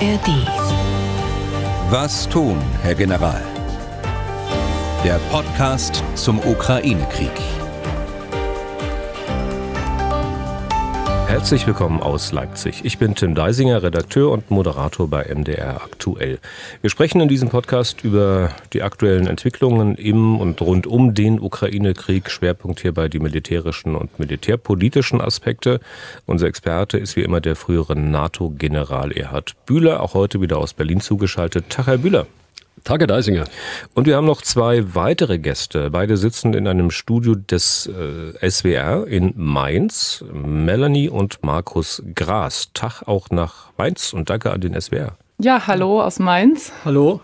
ARD. Was tun, Herr General? Der Podcast zum Ukraine-Krieg. Herzlich willkommen aus Leipzig. Ich bin Tim Deisinger, Redakteur und Moderator bei MDR Aktuell. Wir sprechen in diesem Podcast über die aktuellen Entwicklungen im und rund um den Ukraine-Krieg. Schwerpunkt hierbei die militärischen und militärpolitischen Aspekte. Unser Experte ist wie immer der frühere NATO-General Erhard Bühler, auch heute wieder aus Berlin zugeschaltet. Tag, Herr Bühler. Tage Deisinger. Und wir haben noch zwei weitere Gäste. Beide sitzen in einem Studio des äh, SWR in Mainz. Melanie und Markus Gras. Tag auch nach Mainz und danke an den SWR. Ja, hallo aus Mainz. Hallo.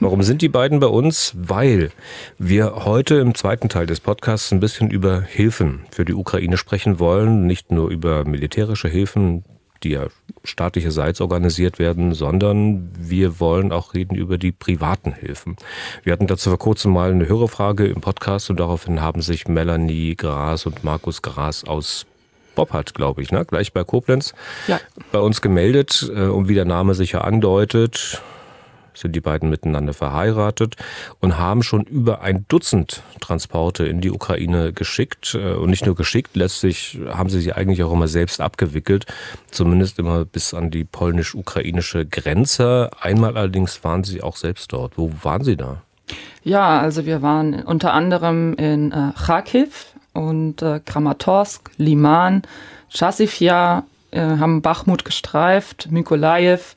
Warum sind die beiden bei uns? Weil wir heute im zweiten Teil des Podcasts ein bisschen über Hilfen für die Ukraine sprechen wollen. Nicht nur über militärische Hilfen, die ja staatlicherseits organisiert werden, sondern wir wollen auch reden über die privaten Hilfen. Wir hatten dazu vor kurzem mal eine Hörerfrage im Podcast und daraufhin haben sich Melanie Gras und Markus Gras aus Boppard, glaube ich, ne? gleich bei Koblenz, ja. bei uns gemeldet. Äh, und wie der Name sicher andeutet, sind die beiden miteinander verheiratet und haben schon über ein Dutzend Transporte in die Ukraine geschickt. Äh, und nicht nur geschickt, letztlich haben sie sie eigentlich auch immer selbst abgewickelt, zumindest immer bis an die polnisch-ukrainische Grenze. Einmal allerdings waren sie auch selbst dort. Wo waren sie da? Ja, also wir waren unter anderem in äh, Kharkiv und äh, Kramatorsk, Liman, Chassivia, äh, haben Bachmut gestreift, Mykolaiv,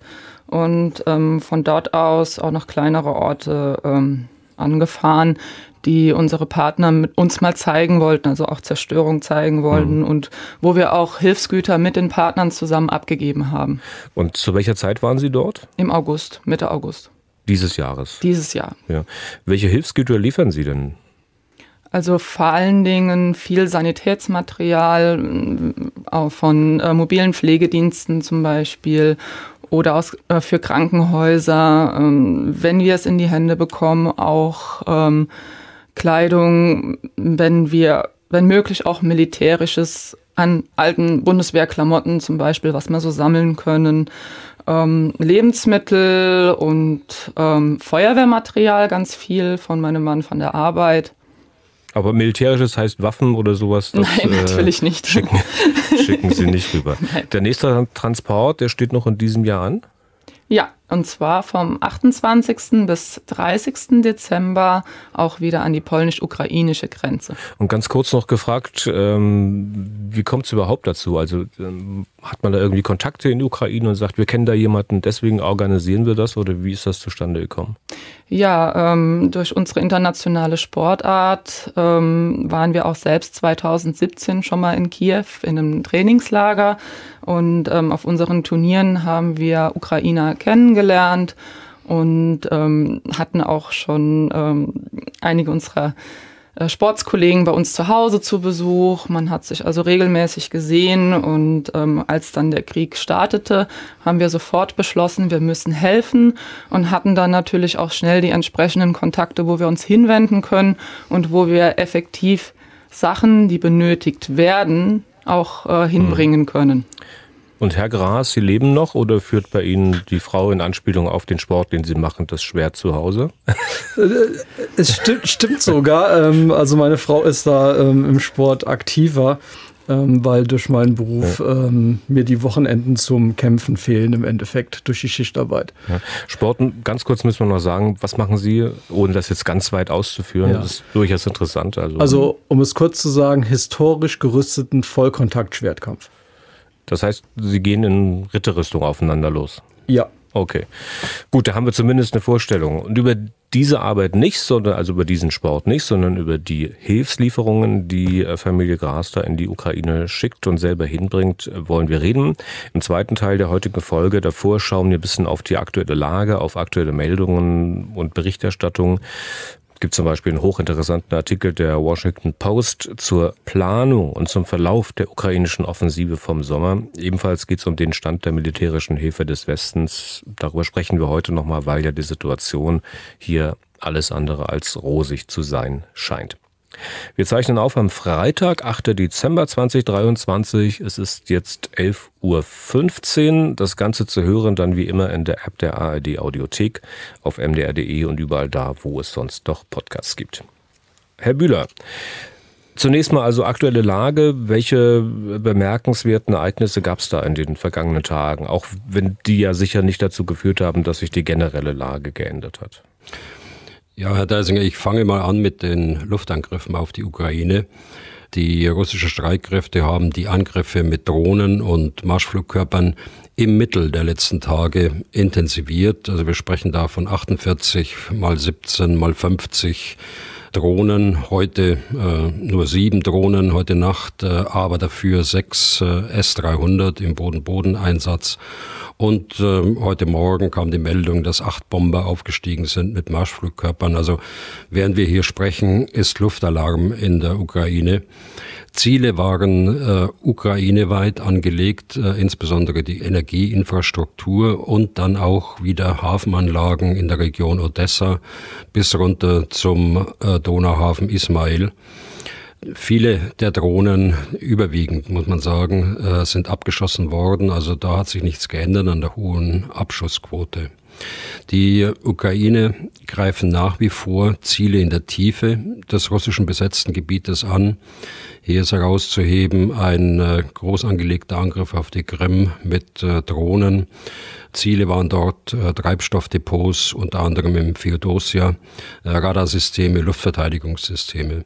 und ähm, von dort aus auch noch kleinere Orte ähm, angefahren, die unsere Partner mit uns mal zeigen wollten, also auch Zerstörung zeigen wollten mhm. und wo wir auch Hilfsgüter mit den Partnern zusammen abgegeben haben. Und zu welcher Zeit waren Sie dort? Im August, Mitte August. Dieses Jahres? Dieses Jahr. Ja. Welche Hilfsgüter liefern Sie denn? Also vor allen Dingen viel Sanitätsmaterial auch von äh, mobilen Pflegediensten zum Beispiel oder aus, äh, für Krankenhäuser, ähm, wenn wir es in die Hände bekommen, auch ähm, Kleidung, wenn wir, wenn möglich auch militärisches an alten Bundeswehrklamotten zum Beispiel, was wir so sammeln können, ähm, Lebensmittel und ähm, Feuerwehrmaterial, ganz viel von meinem Mann von der Arbeit. Aber militärisches heißt Waffen oder sowas? Das, Nein, äh, natürlich äh, nicht. Schicken, schicken Sie nicht rüber. Nein. Der nächste Transport, der steht noch in diesem Jahr an? Ja, und zwar vom 28. bis 30. Dezember auch wieder an die polnisch-ukrainische Grenze. Und ganz kurz noch gefragt, ähm, wie kommt es überhaupt dazu? Also ähm, hat man da irgendwie Kontakte in die Ukraine und sagt, wir kennen da jemanden, deswegen organisieren wir das oder wie ist das zustande gekommen? Ja, ähm, durch unsere internationale Sportart waren wir auch selbst 2017 schon mal in Kiew in einem Trainingslager und ähm, auf unseren Turnieren haben wir Ukrainer kennengelernt und ähm, hatten auch schon ähm, einige unserer äh, Sportskollegen bei uns zu Hause zu Besuch. Man hat sich also regelmäßig gesehen und ähm, als dann der Krieg startete, haben wir sofort beschlossen, wir müssen helfen und hatten dann natürlich auch schnell die entsprechenden Kontakte, wo wir uns hinwenden können und wo wir effektiv Sachen, die benötigt werden, auch äh, hinbringen hm. können. Und Herr Gras, Sie leben noch oder führt bei Ihnen die Frau in Anspielung auf den Sport, den Sie machen, das schwer zu Hause? es stimmt, stimmt sogar. Ähm, also meine Frau ist da ähm, im Sport aktiver ähm, weil durch meinen Beruf ja. ähm, mir die Wochenenden zum Kämpfen fehlen im Endeffekt durch die Schichtarbeit. Ja. Sport, ganz kurz müssen wir noch sagen, was machen Sie, ohne das jetzt ganz weit auszuführen? Ja. Das ist durchaus interessant. Also, also, um es kurz zu sagen, historisch gerüsteten Vollkontakt-Schwertkampf. Das heißt, Sie gehen in Ritterrüstung aufeinander los? Ja, Okay. Gut, da haben wir zumindest eine Vorstellung. Und über diese Arbeit nicht, sondern also über diesen Sport nicht, sondern über die Hilfslieferungen, die äh, Familie Gras da in die Ukraine schickt und selber hinbringt, wollen wir reden. Im zweiten Teil der heutigen Folge, davor schauen wir ein bisschen auf die aktuelle Lage, auf aktuelle Meldungen und Berichterstattung gibt zum Beispiel einen hochinteressanten Artikel der Washington Post zur Planung und zum Verlauf der ukrainischen Offensive vom Sommer. Ebenfalls geht es um den Stand der militärischen Hilfe des Westens. Darüber sprechen wir heute nochmal, weil ja die Situation hier alles andere als rosig zu sein scheint. Wir zeichnen auf am Freitag, 8. Dezember 2023. Es ist jetzt 11.15 Uhr. Das Ganze zu hören dann wie immer in der App der ARD Audiothek auf mdr.de und überall da, wo es sonst noch Podcasts gibt. Herr Bühler, Zunächst mal also aktuelle Lage. Welche bemerkenswerten Ereignisse gab es da in den vergangenen Tagen? Auch wenn die ja sicher nicht dazu geführt haben, dass sich die generelle Lage geändert hat. Ja, Herr Deisinger, ich fange mal an mit den Luftangriffen auf die Ukraine. Die russischen Streitkräfte haben die Angriffe mit Drohnen und Marschflugkörpern im Mittel der letzten Tage intensiviert. Also wir sprechen da von 48 mal 17 mal 50 Drohnen, heute äh, nur sieben Drohnen heute Nacht, äh, aber dafür sechs äh, S-300 im Boden-Boden-Einsatz. Und ähm, heute Morgen kam die Meldung, dass acht Bomber aufgestiegen sind mit Marschflugkörpern. Also während wir hier sprechen, ist Luftalarm in der Ukraine. Ziele waren äh, ukraineweit angelegt, äh, insbesondere die Energieinfrastruktur und dann auch wieder Hafenanlagen in der Region Odessa bis runter zum äh, Donauhafen Ismail. Viele der Drohnen, überwiegend muss man sagen, äh, sind abgeschossen worden. Also da hat sich nichts geändert an der hohen Abschussquote. Die Ukraine greifen nach wie vor Ziele in der Tiefe des russischen besetzten Gebietes an. Hier ist herauszuheben ein äh, groß angelegter Angriff auf die Krim mit äh, Drohnen. Ziele waren dort äh, Treibstoffdepots, unter anderem im Feodosia, äh, Radarsysteme, Luftverteidigungssysteme.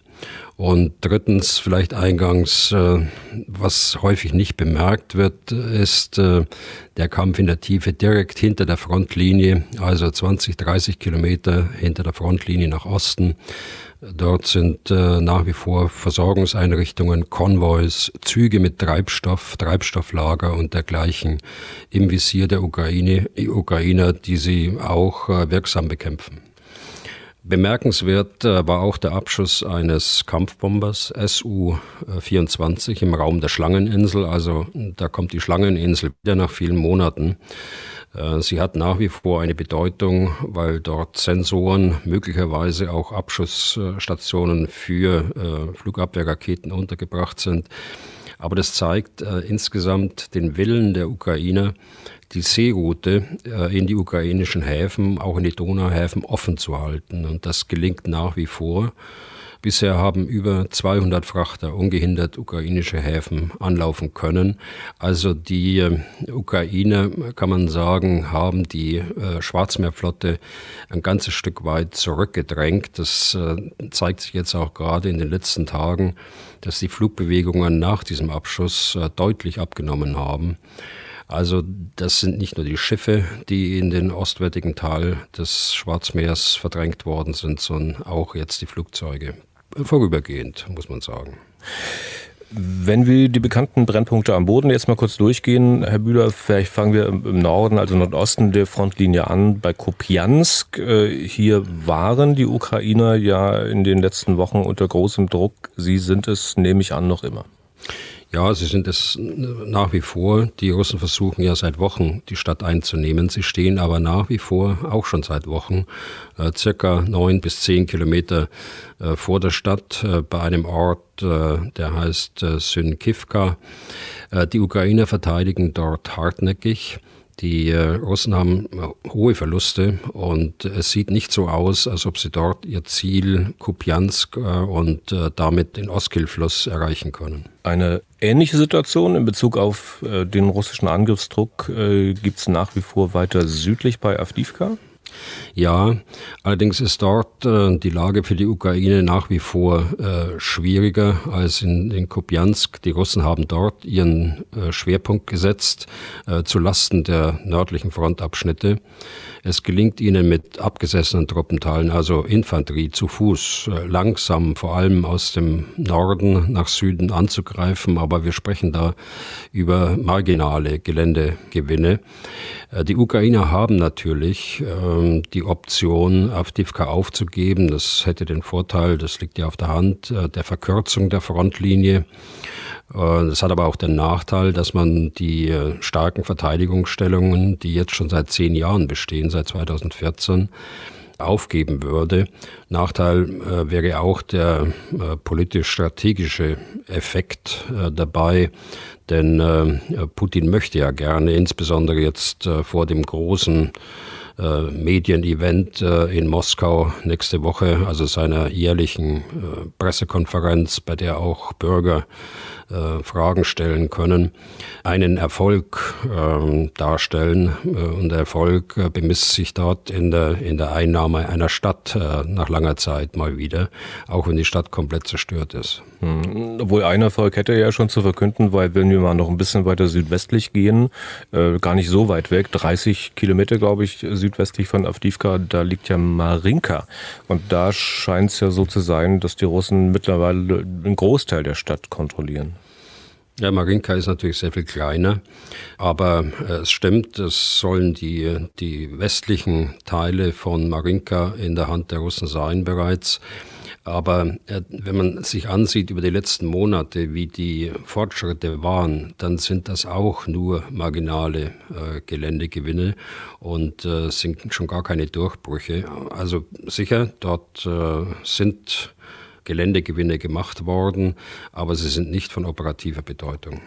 Und drittens, vielleicht eingangs, äh, was häufig nicht bemerkt wird, ist äh, der Kampf in der Tiefe direkt hinter der Frontlinie, also 20, 30 Kilometer hinter der Frontlinie nach Osten. Dort sind äh, nach wie vor Versorgungseinrichtungen, Konvois, Züge mit Treibstoff, Treibstofflager und dergleichen im Visier der Ukraine, Ukrainer, die sie auch äh, wirksam bekämpfen. Bemerkenswert äh, war auch der Abschuss eines Kampfbombers SU-24 im Raum der Schlangeninsel. Also da kommt die Schlangeninsel wieder nach vielen Monaten äh, sie hat nach wie vor eine Bedeutung, weil dort Sensoren, möglicherweise auch Abschussstationen für äh, Flugabwehrraketen untergebracht sind. Aber das zeigt äh, insgesamt den Willen der Ukrainer, die Seeroute in die ukrainischen Häfen, auch in die Donauhäfen offen zu halten. Und das gelingt nach wie vor. Bisher haben über 200 Frachter ungehindert ukrainische Häfen anlaufen können. Also die äh, Ukrainer, kann man sagen, haben die äh, Schwarzmeerflotte ein ganzes Stück weit zurückgedrängt. Das äh, zeigt sich jetzt auch gerade in den letzten Tagen, dass die Flugbewegungen nach diesem Abschuss deutlich abgenommen haben. Also das sind nicht nur die Schiffe, die in den ostwärtigen Teil des Schwarzmeers verdrängt worden sind, sondern auch jetzt die Flugzeuge vorübergehend, muss man sagen. Wenn wir die bekannten Brennpunkte am Boden jetzt mal kurz durchgehen, Herr Bühler, vielleicht fangen wir im Norden, also Nordosten der Frontlinie an, bei Kopiansk. Äh, hier waren die Ukrainer ja in den letzten Wochen unter großem Druck. Sie sind es, nehme ich an, noch immer. Ja, sie sind es nach wie vor. Die Russen versuchen ja seit Wochen, die Stadt einzunehmen. Sie stehen aber nach wie vor, auch schon seit Wochen, äh, circa neun bis zehn Kilometer äh, vor der Stadt äh, bei einem Ort, äh, der heißt äh, Synkivka. Äh, die Ukrainer verteidigen dort hartnäckig. Die äh, Russen haben äh, hohe Verluste und äh, es sieht nicht so aus, als ob sie dort ihr Ziel Kupiansk und damit den Oskil-Fluss erreichen können. Eine ähnliche Situation in Bezug auf den russischen Angriffsdruck gibt es nach wie vor weiter südlich bei Avdivka? Ja, allerdings ist dort äh, die Lage für die Ukraine nach wie vor äh, schwieriger als in, in Kupiansk. Die Russen haben dort ihren äh, Schwerpunkt gesetzt äh, zu Lasten der nördlichen Frontabschnitte. Es gelingt ihnen mit abgesessenen Truppenteilen, also Infanterie zu Fuß, äh, langsam vor allem aus dem Norden nach Süden anzugreifen, aber wir sprechen da über marginale Geländegewinne. Äh, die Ukrainer haben natürlich ähm, die Option, Avdivka aufzugeben. Das hätte den Vorteil, das liegt ja auf der Hand, äh, der Verkürzung der Frontlinie. Äh, das hat aber auch den Nachteil, dass man die äh, starken Verteidigungsstellungen, die jetzt schon seit zehn Jahren bestehen, seit 2014, aufgeben würde. Nachteil äh, wäre auch der äh, politisch-strategische Effekt äh, dabei, denn äh, Putin möchte ja gerne, insbesondere jetzt äh, vor dem großen äh, Medienevent in Moskau nächste Woche, also seiner jährlichen Pressekonferenz, bei der auch Bürger äh, Fragen stellen können, einen Erfolg ähm, äh, darstellen. und der Erfolg äh, bemisst sich dort in der, in der Einnahme einer Stadt äh, nach langer Zeit mal wieder, auch wenn die Stadt komplett zerstört ist. Mhm. Obwohl ein Erfolg hätte er ja schon zu verkünden, weil wenn wir mal noch ein bisschen weiter südwestlich gehen, gar nicht so weit weg, 30 Kilometer, glaube ich, südwestlich von Avdivka, da liegt ja Marinka. Und da scheint es ja so zu sein, dass die Russen mittlerweile einen Großteil der Stadt kontrollieren. Ja, Marinka ist natürlich sehr viel kleiner, aber äh, es stimmt, es sollen die, die westlichen Teile von Marinka in der Hand der Russen sein bereits. Aber äh, wenn man sich ansieht über die letzten Monate, wie die Fortschritte waren, dann sind das auch nur marginale äh, Geländegewinne und äh, sind schon gar keine Durchbrüche. Also sicher, dort äh, sind Geländegewinne gemacht worden, aber sie sind nicht von operativer Bedeutung.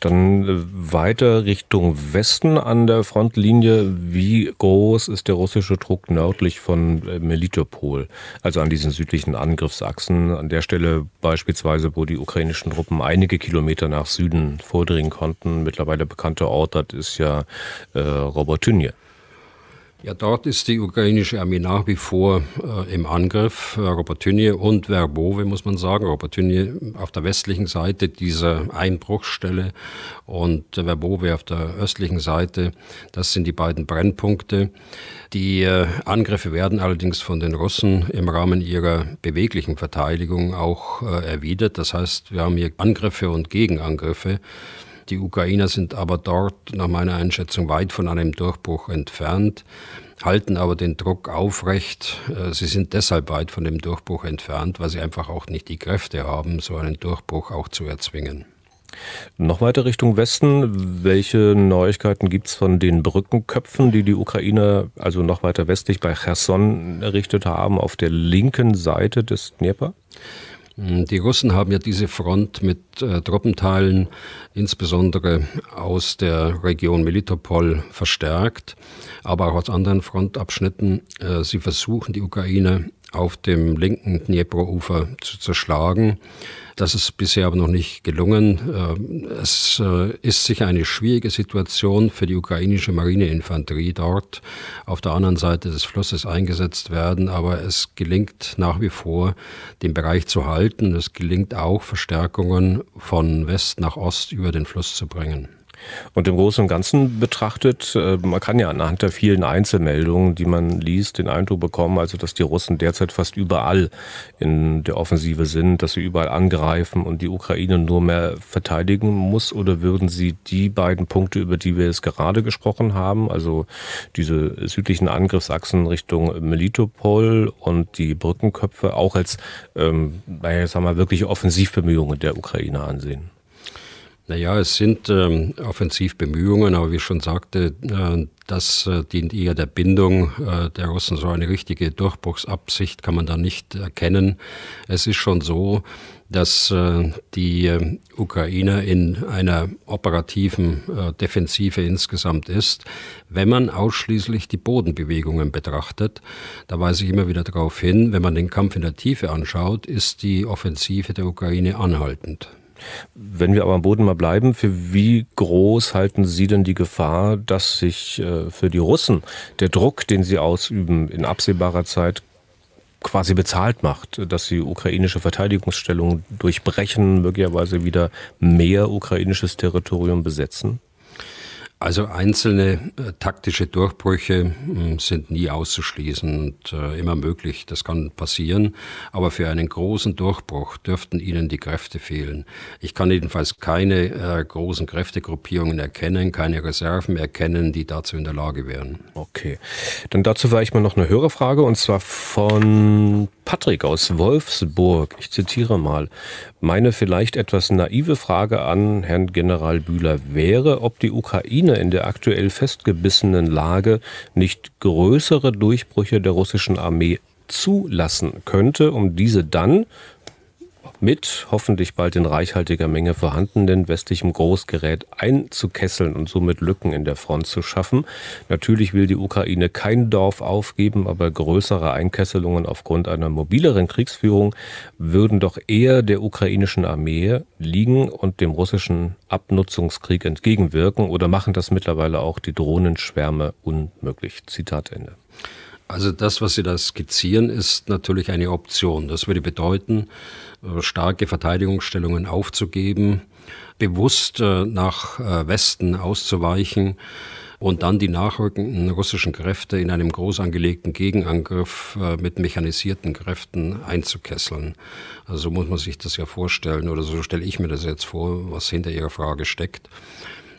Dann äh, weiter Richtung Westen an der Frontlinie. Wie groß ist der russische Druck nördlich von äh, Melitopol, also an diesen südlichen Angriffsachsen, an der Stelle beispielsweise, wo die ukrainischen Truppen einige Kilometer nach Süden vordringen konnten? Mittlerweile bekannter Ort, das ist ja äh, Robotynje. Ja, dort ist die ukrainische Armee nach wie vor äh, im Angriff. Äh, Robotynje und Verbove, muss man sagen. Robotynje auf der westlichen Seite dieser Einbruchsstelle und Verbove auf der östlichen Seite. Das sind die beiden Brennpunkte. Die äh, Angriffe werden allerdings von den Russen im Rahmen ihrer beweglichen Verteidigung auch äh, erwidert. Das heißt, wir haben hier Angriffe und Gegenangriffe. Die Ukrainer sind aber dort nach meiner Einschätzung weit von einem Durchbruch entfernt, halten aber den Druck aufrecht. Äh, sie sind deshalb weit von dem Durchbruch entfernt, weil sie einfach auch nicht die Kräfte haben, so einen Durchbruch auch zu erzwingen. Noch weiter Richtung Westen. Welche Neuigkeiten gibt es von den Brückenköpfen, die die Ukrainer also noch weiter westlich bei Cherson errichtet haben, auf der linken Seite des Dnieper? Hm, die Russen haben ja diese Front mit äh, Truppenteilen, insbesondere aus der Region Melitopol, verstärkt, aber auch aus anderen Frontabschnitten. Äh, sie versuchen, die Ukraine auf dem linken Dnipro-Ufer zu zerschlagen. Das ist bisher aber noch nicht gelungen. Äh, es äh, ist sicher eine schwierige Situation für die ukrainische Marineinfanterie dort auf der anderen Seite des Flusses eingesetzt werden, aber es gelingt nach wie vor, den Bereich zu halten. Es gelingt auch, Verstärkungen von West nach Ost über den Fluss zu bringen. Und im Großen und Ganzen betrachtet, äh, man kann ja anhand der vielen Einzelmeldungen, die man liest, den Eindruck bekommen, also dass die Russen derzeit fast überall in der Offensive sind, dass sie überall angreifen und die Ukraine nur mehr verteidigen muss. Oder würden Sie die beiden Punkte, über die wir jetzt gerade gesprochen haben, also diese südlichen Angriffsachsen Richtung Melitopol und die Brückenköpfe, auch als, ähm, naja, sagen wir, wirklich Offensivbemühungen der Ukraine ansehen? Naja, es sind ähm, Offensivbemühungen, aber wie ich schon sagte, äh, das äh, dient eher der Bindung äh, der Russen. So eine richtige Durchbruchsabsicht kann man da nicht erkennen. Es ist schon so, dass äh, die äh, Ukraine in einer operativen äh, Defensive insgesamt ist, wenn man ausschließlich die Bodenbewegungen betrachtet. Da weise ich immer wieder darauf hin, wenn man den Kampf in der Tiefe anschaut, ist die Offensive der Ukraine anhaltend. Wenn wir aber am Boden mal bleiben, für wie groß halten Sie denn die Gefahr, dass sich äh, für die Russen der Druck, den sie ausüben, in absehbarer Zeit quasi bezahlt macht, dass sie ukrainische Verteidigungsstellungen durchbrechen, möglicherweise wieder mehr ukrainisches Territorium besetzen? Also einzelne äh, taktische Durchbrüche mh, hm, sind nie auszuschließen und äh, immer möglich. Das kann passieren. Aber für einen großen Durchbruch dürften Ihnen die Kräfte fehlen. Ich kann jedenfalls keine äh, großen Kräftegruppierungen erkennen, keine Reserven erkennen, die dazu in der Lage wären. Okay. Dann dazu war ich mal noch eine höhere Frage und zwar von Patrick aus Wolfsburg. Ich zitiere mal. Meine vielleicht etwas naive Frage an Herrn General Bühler wäre, ob die Ukraine in der aktuell festgebissenen Lage nicht größere Durchbrüche der russischen Armee zulassen könnte, um diese dann mit hoffentlich bald in reichhaltiger Menge vorhandenen westlichem Großgerät einzukesseln und somit Lücken in der Front zu schaffen. Natürlich will die Ukraine kein Dorf aufgeben, aber größere Einkesselungen aufgrund einer mobileren Kriegsführung würden doch eher der ukrainischen Armee liegen und dem russischen Abnutzungskrieg entgegenwirken oder machen das mittlerweile auch die Drohnenschwärme unmöglich. Zitat Ende. Also das, was Sie da skizzieren, ist natürlich eine Option. Das würde bedeuten, äh, starke Verteidigungsstellungen aufzugeben, bewusst äh, nach äh, Westen auszuweichen und dann die nachrückenden russischen Kräfte in einem groß angelegten Gegenangriff mit mechanisierten Kräften einzukesseln. Also so muss man sich das ja vorstellen oder so stelle ich mir das jetzt vor, was hinter Ihrer Frage steckt.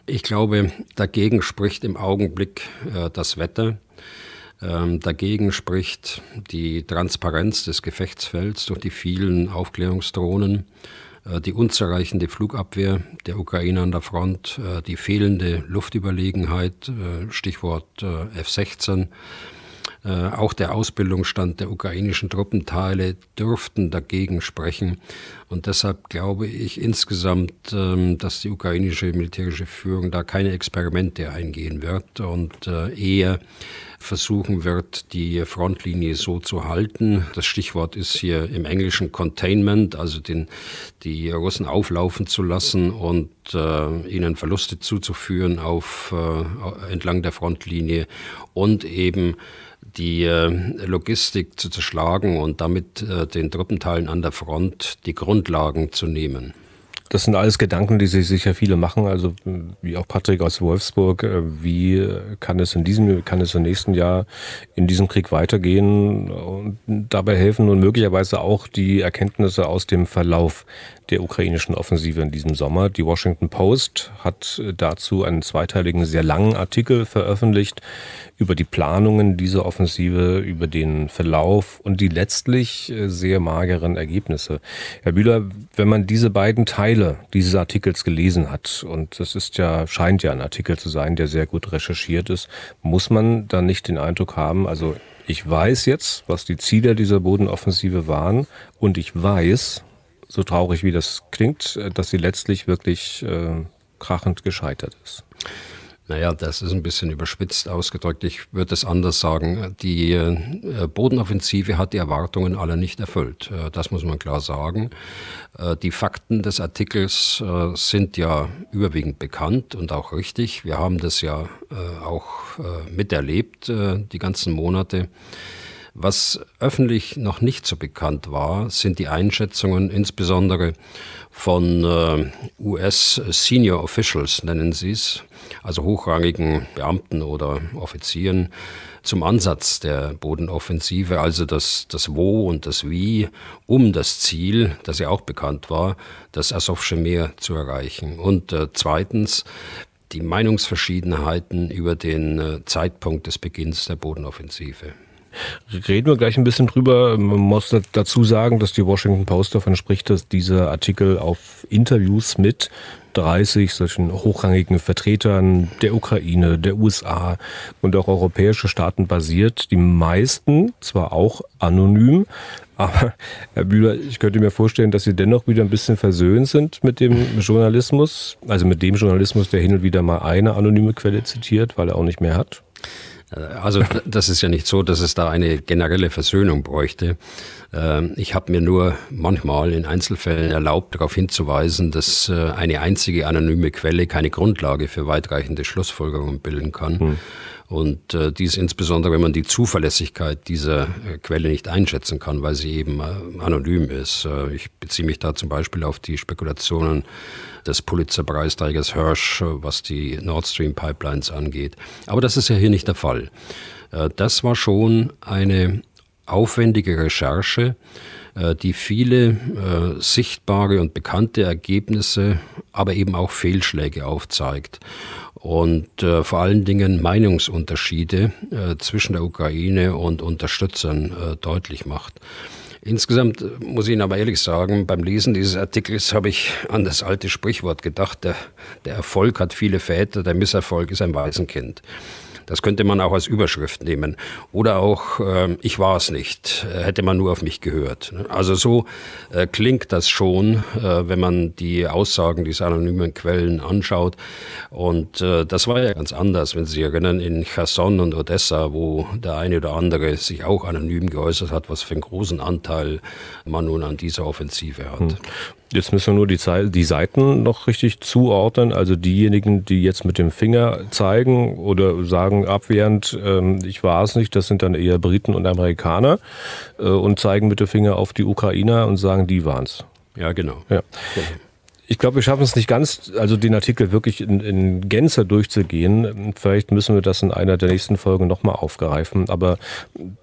Ich glaube, dagegen spricht im Augenblick das Wetter. Ähm, dagegen spricht die Transparenz des Gefechtsfelds durch die vielen Aufklärungsdrohnen, äh, die unzureichende Flugabwehr der Ukraine an der Front, äh, die fehlende Luftüberlegenheit, äh, Stichwort äh, F-16, äh, auch der Ausbildungsstand der ukrainischen Truppenteile dürften dagegen sprechen. Und deshalb glaube ich insgesamt, ähm, dass die ukrainische militärische Führung da keine Experimente eingehen wird und äh, eher versuchen wird, die Frontlinie so zu halten. Das Stichwort ist hier im Englischen Containment, also den, die Russen auflaufen zu lassen und äh, ihnen Verluste zuzuführen auf, äh, entlang der Frontlinie und eben die äh, Logistik zu zerschlagen und damit äh, den Truppenteilen an der Front die Grundlagen zu nehmen. Das sind alles Gedanken, die sich sicher viele machen. Also wie auch Patrick aus Wolfsburg, äh, wie kann es in diesem, kann es im nächsten Jahr in diesem Krieg weitergehen? Und dabei helfen nun möglicherweise auch die Erkenntnisse aus dem Verlauf der ukrainischen Offensive in diesem Sommer. Die Washington Post hat äh, dazu einen zweiteiligen, sehr langen Artikel veröffentlicht über die Planungen dieser Offensive, über den Verlauf und die letztlich äh, sehr mageren Ergebnisse. Herr Bühler, wenn man diese beiden Teile dieses Artikels gelesen hat, und das ist ja, scheint ja ein Artikel zu sein, der sehr gut recherchiert ist, muss man dann nicht den Eindruck haben, also ich weiß jetzt, was die Ziele dieser Bodenoffensive waren und ich weiß, so traurig wie das klingt, äh, dass sie letztlich wirklich äh, krachend gescheitert ist. Naja, das ist ein bisschen überspitzt ausgedrückt. Ich würde es anders sagen. Die äh, Bodenoffensive hat die Erwartungen aller nicht erfüllt. Äh, das muss man klar sagen. Äh, die Fakten des Artikels äh, sind ja überwiegend bekannt und auch richtig. Wir haben das ja äh, auch miterlebt, die ganzen Monate. Was öffentlich noch nicht so bekannt war, sind die Einschätzungen insbesondere von äh, US Senior Officials, nennen sie es, also hochrangigen Beamten oder Offizieren, zum Ansatz der Bodenoffensive, also das, das Wo und das Wie, um das Ziel, das ja auch bekannt war, das Asowsche Meer zu erreichen. Und äh, zweitens die Meinungsverschiedenheiten über den äh, Zeitpunkt des Beginns der Bodenoffensive. Reden wir gleich ein bisschen drüber. Man muss dazu sagen, dass die Washington Post davon spricht, dass dieser Artikel auf Interviews mit 30 solchen hochrangigen Vertretern der Ukraine, der USA und auch europäische Staaten basiert. Die meisten zwar auch anonym, aber Herr Bühler, ich könnte mir vorstellen, dass Sie dennoch wieder ein bisschen versöhnt sind mit dem Journalismus, also mit dem Journalismus, der hin und wieder mal eine anonyme Quelle zitiert, weil er auch nicht mehr hat. Äh, also das ist ja nicht so, dass es da eine generelle Versöhnung bräuchte. Ähm, ich habe mir nur manchmal in Einzelfällen erlaubt, darauf hinzuweisen, dass äh, eine einzige anonyme Quelle keine Grundlage für weitreichende Schlussfolgerungen bilden kann. Hm. Und äh, dies insbesondere, wenn man die Zuverlässigkeit dieser äh, Quelle nicht einschätzen kann, weil sie eben äh, anonym ist. Äh, ich beziehe mich da zum Beispiel auf die Spekulationen des Pulitzer-Preisträgers Hirsch, äh, was die Nord Stream Pipelines angeht. Aber das ist ja hier nicht der Fall. Äh, das war schon eine aufwendige Recherche, die viele äh, sichtbare und bekannte Ergebnisse, aber eben auch Fehlschläge aufzeigt und äh, vor allen Dingen Meinungsunterschiede äh, zwischen der Ukraine und Unterstützern äh, deutlich macht. Insgesamt äh, muss ich Ihnen aber ehrlich sagen, beim Lesen dieses Artikels habe ich an das alte Sprichwort gedacht, der, der Erfolg hat viele Väter, der Misserfolg ist ein Waisenkind. Das könnte man auch als Überschrift nehmen. Oder auch, ähm, äh, ich war es nicht, hätte man nur auf mich gehört. Ne? Also so äh, klingt das schon, äh, wenn man die Aussagen dieser anonymen Quellen anschaut. Und äh, das war ja ganz anders, wenn Sie sich erinnern, in Cherson und Odessa, wo der eine oder andere sich auch anonym geäußert hat, was für einen großen Anteil man nun an dieser Offensive hat. Hm. Jetzt müssen wir nur die, die Seiten noch richtig zuordnen. Also diejenigen, die jetzt mit dem Finger zeigen oder sagen abwehrend, ähm, ich war es nicht, das sind dann eher Briten und Amerikaner äh, und zeigen mit dem Finger auf die Ukrainer und sagen, die waren es. Ja, genau. Ja. Genau. Ich glaube, wir schaffen es nicht ganz, also den Artikel wirklich in, in, Gänze durchzugehen. Vielleicht müssen wir das in einer der nächsten Folgen nochmal aufgreifen, aber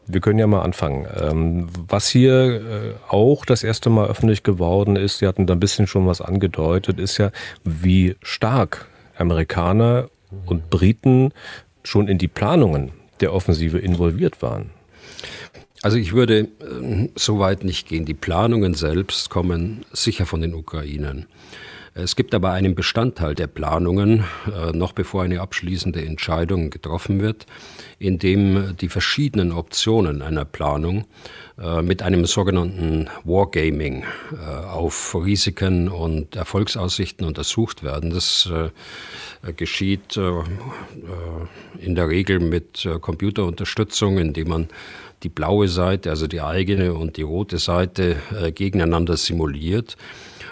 wir können ja mal anfangen. Ähm, was hier äh, auch das erste Mal öffentlich geworden ist, Sie hatten da ein bisschen schon was angedeutet, ist ja, wie stark Amerikaner und Briten schon in die Planungen der Offensive involviert waren. Also ich würde äh, so weit nicht gehen. Die Planungen selbst kommen sicher von den Ukrainern. Es gibt aber einen Bestandteil der Planungen, äh, noch bevor eine abschließende Entscheidung getroffen wird, in dem die verschiedenen Optionen einer Planung äh, mit einem sogenannten Wargaming auf Risiken und Erfolgsaussichten untersucht werden. Das geschieht in der Regel mit Computerunterstützung, indem man die blaue Seite, also die eigene und die rote Seite äh, gegeneinander simuliert.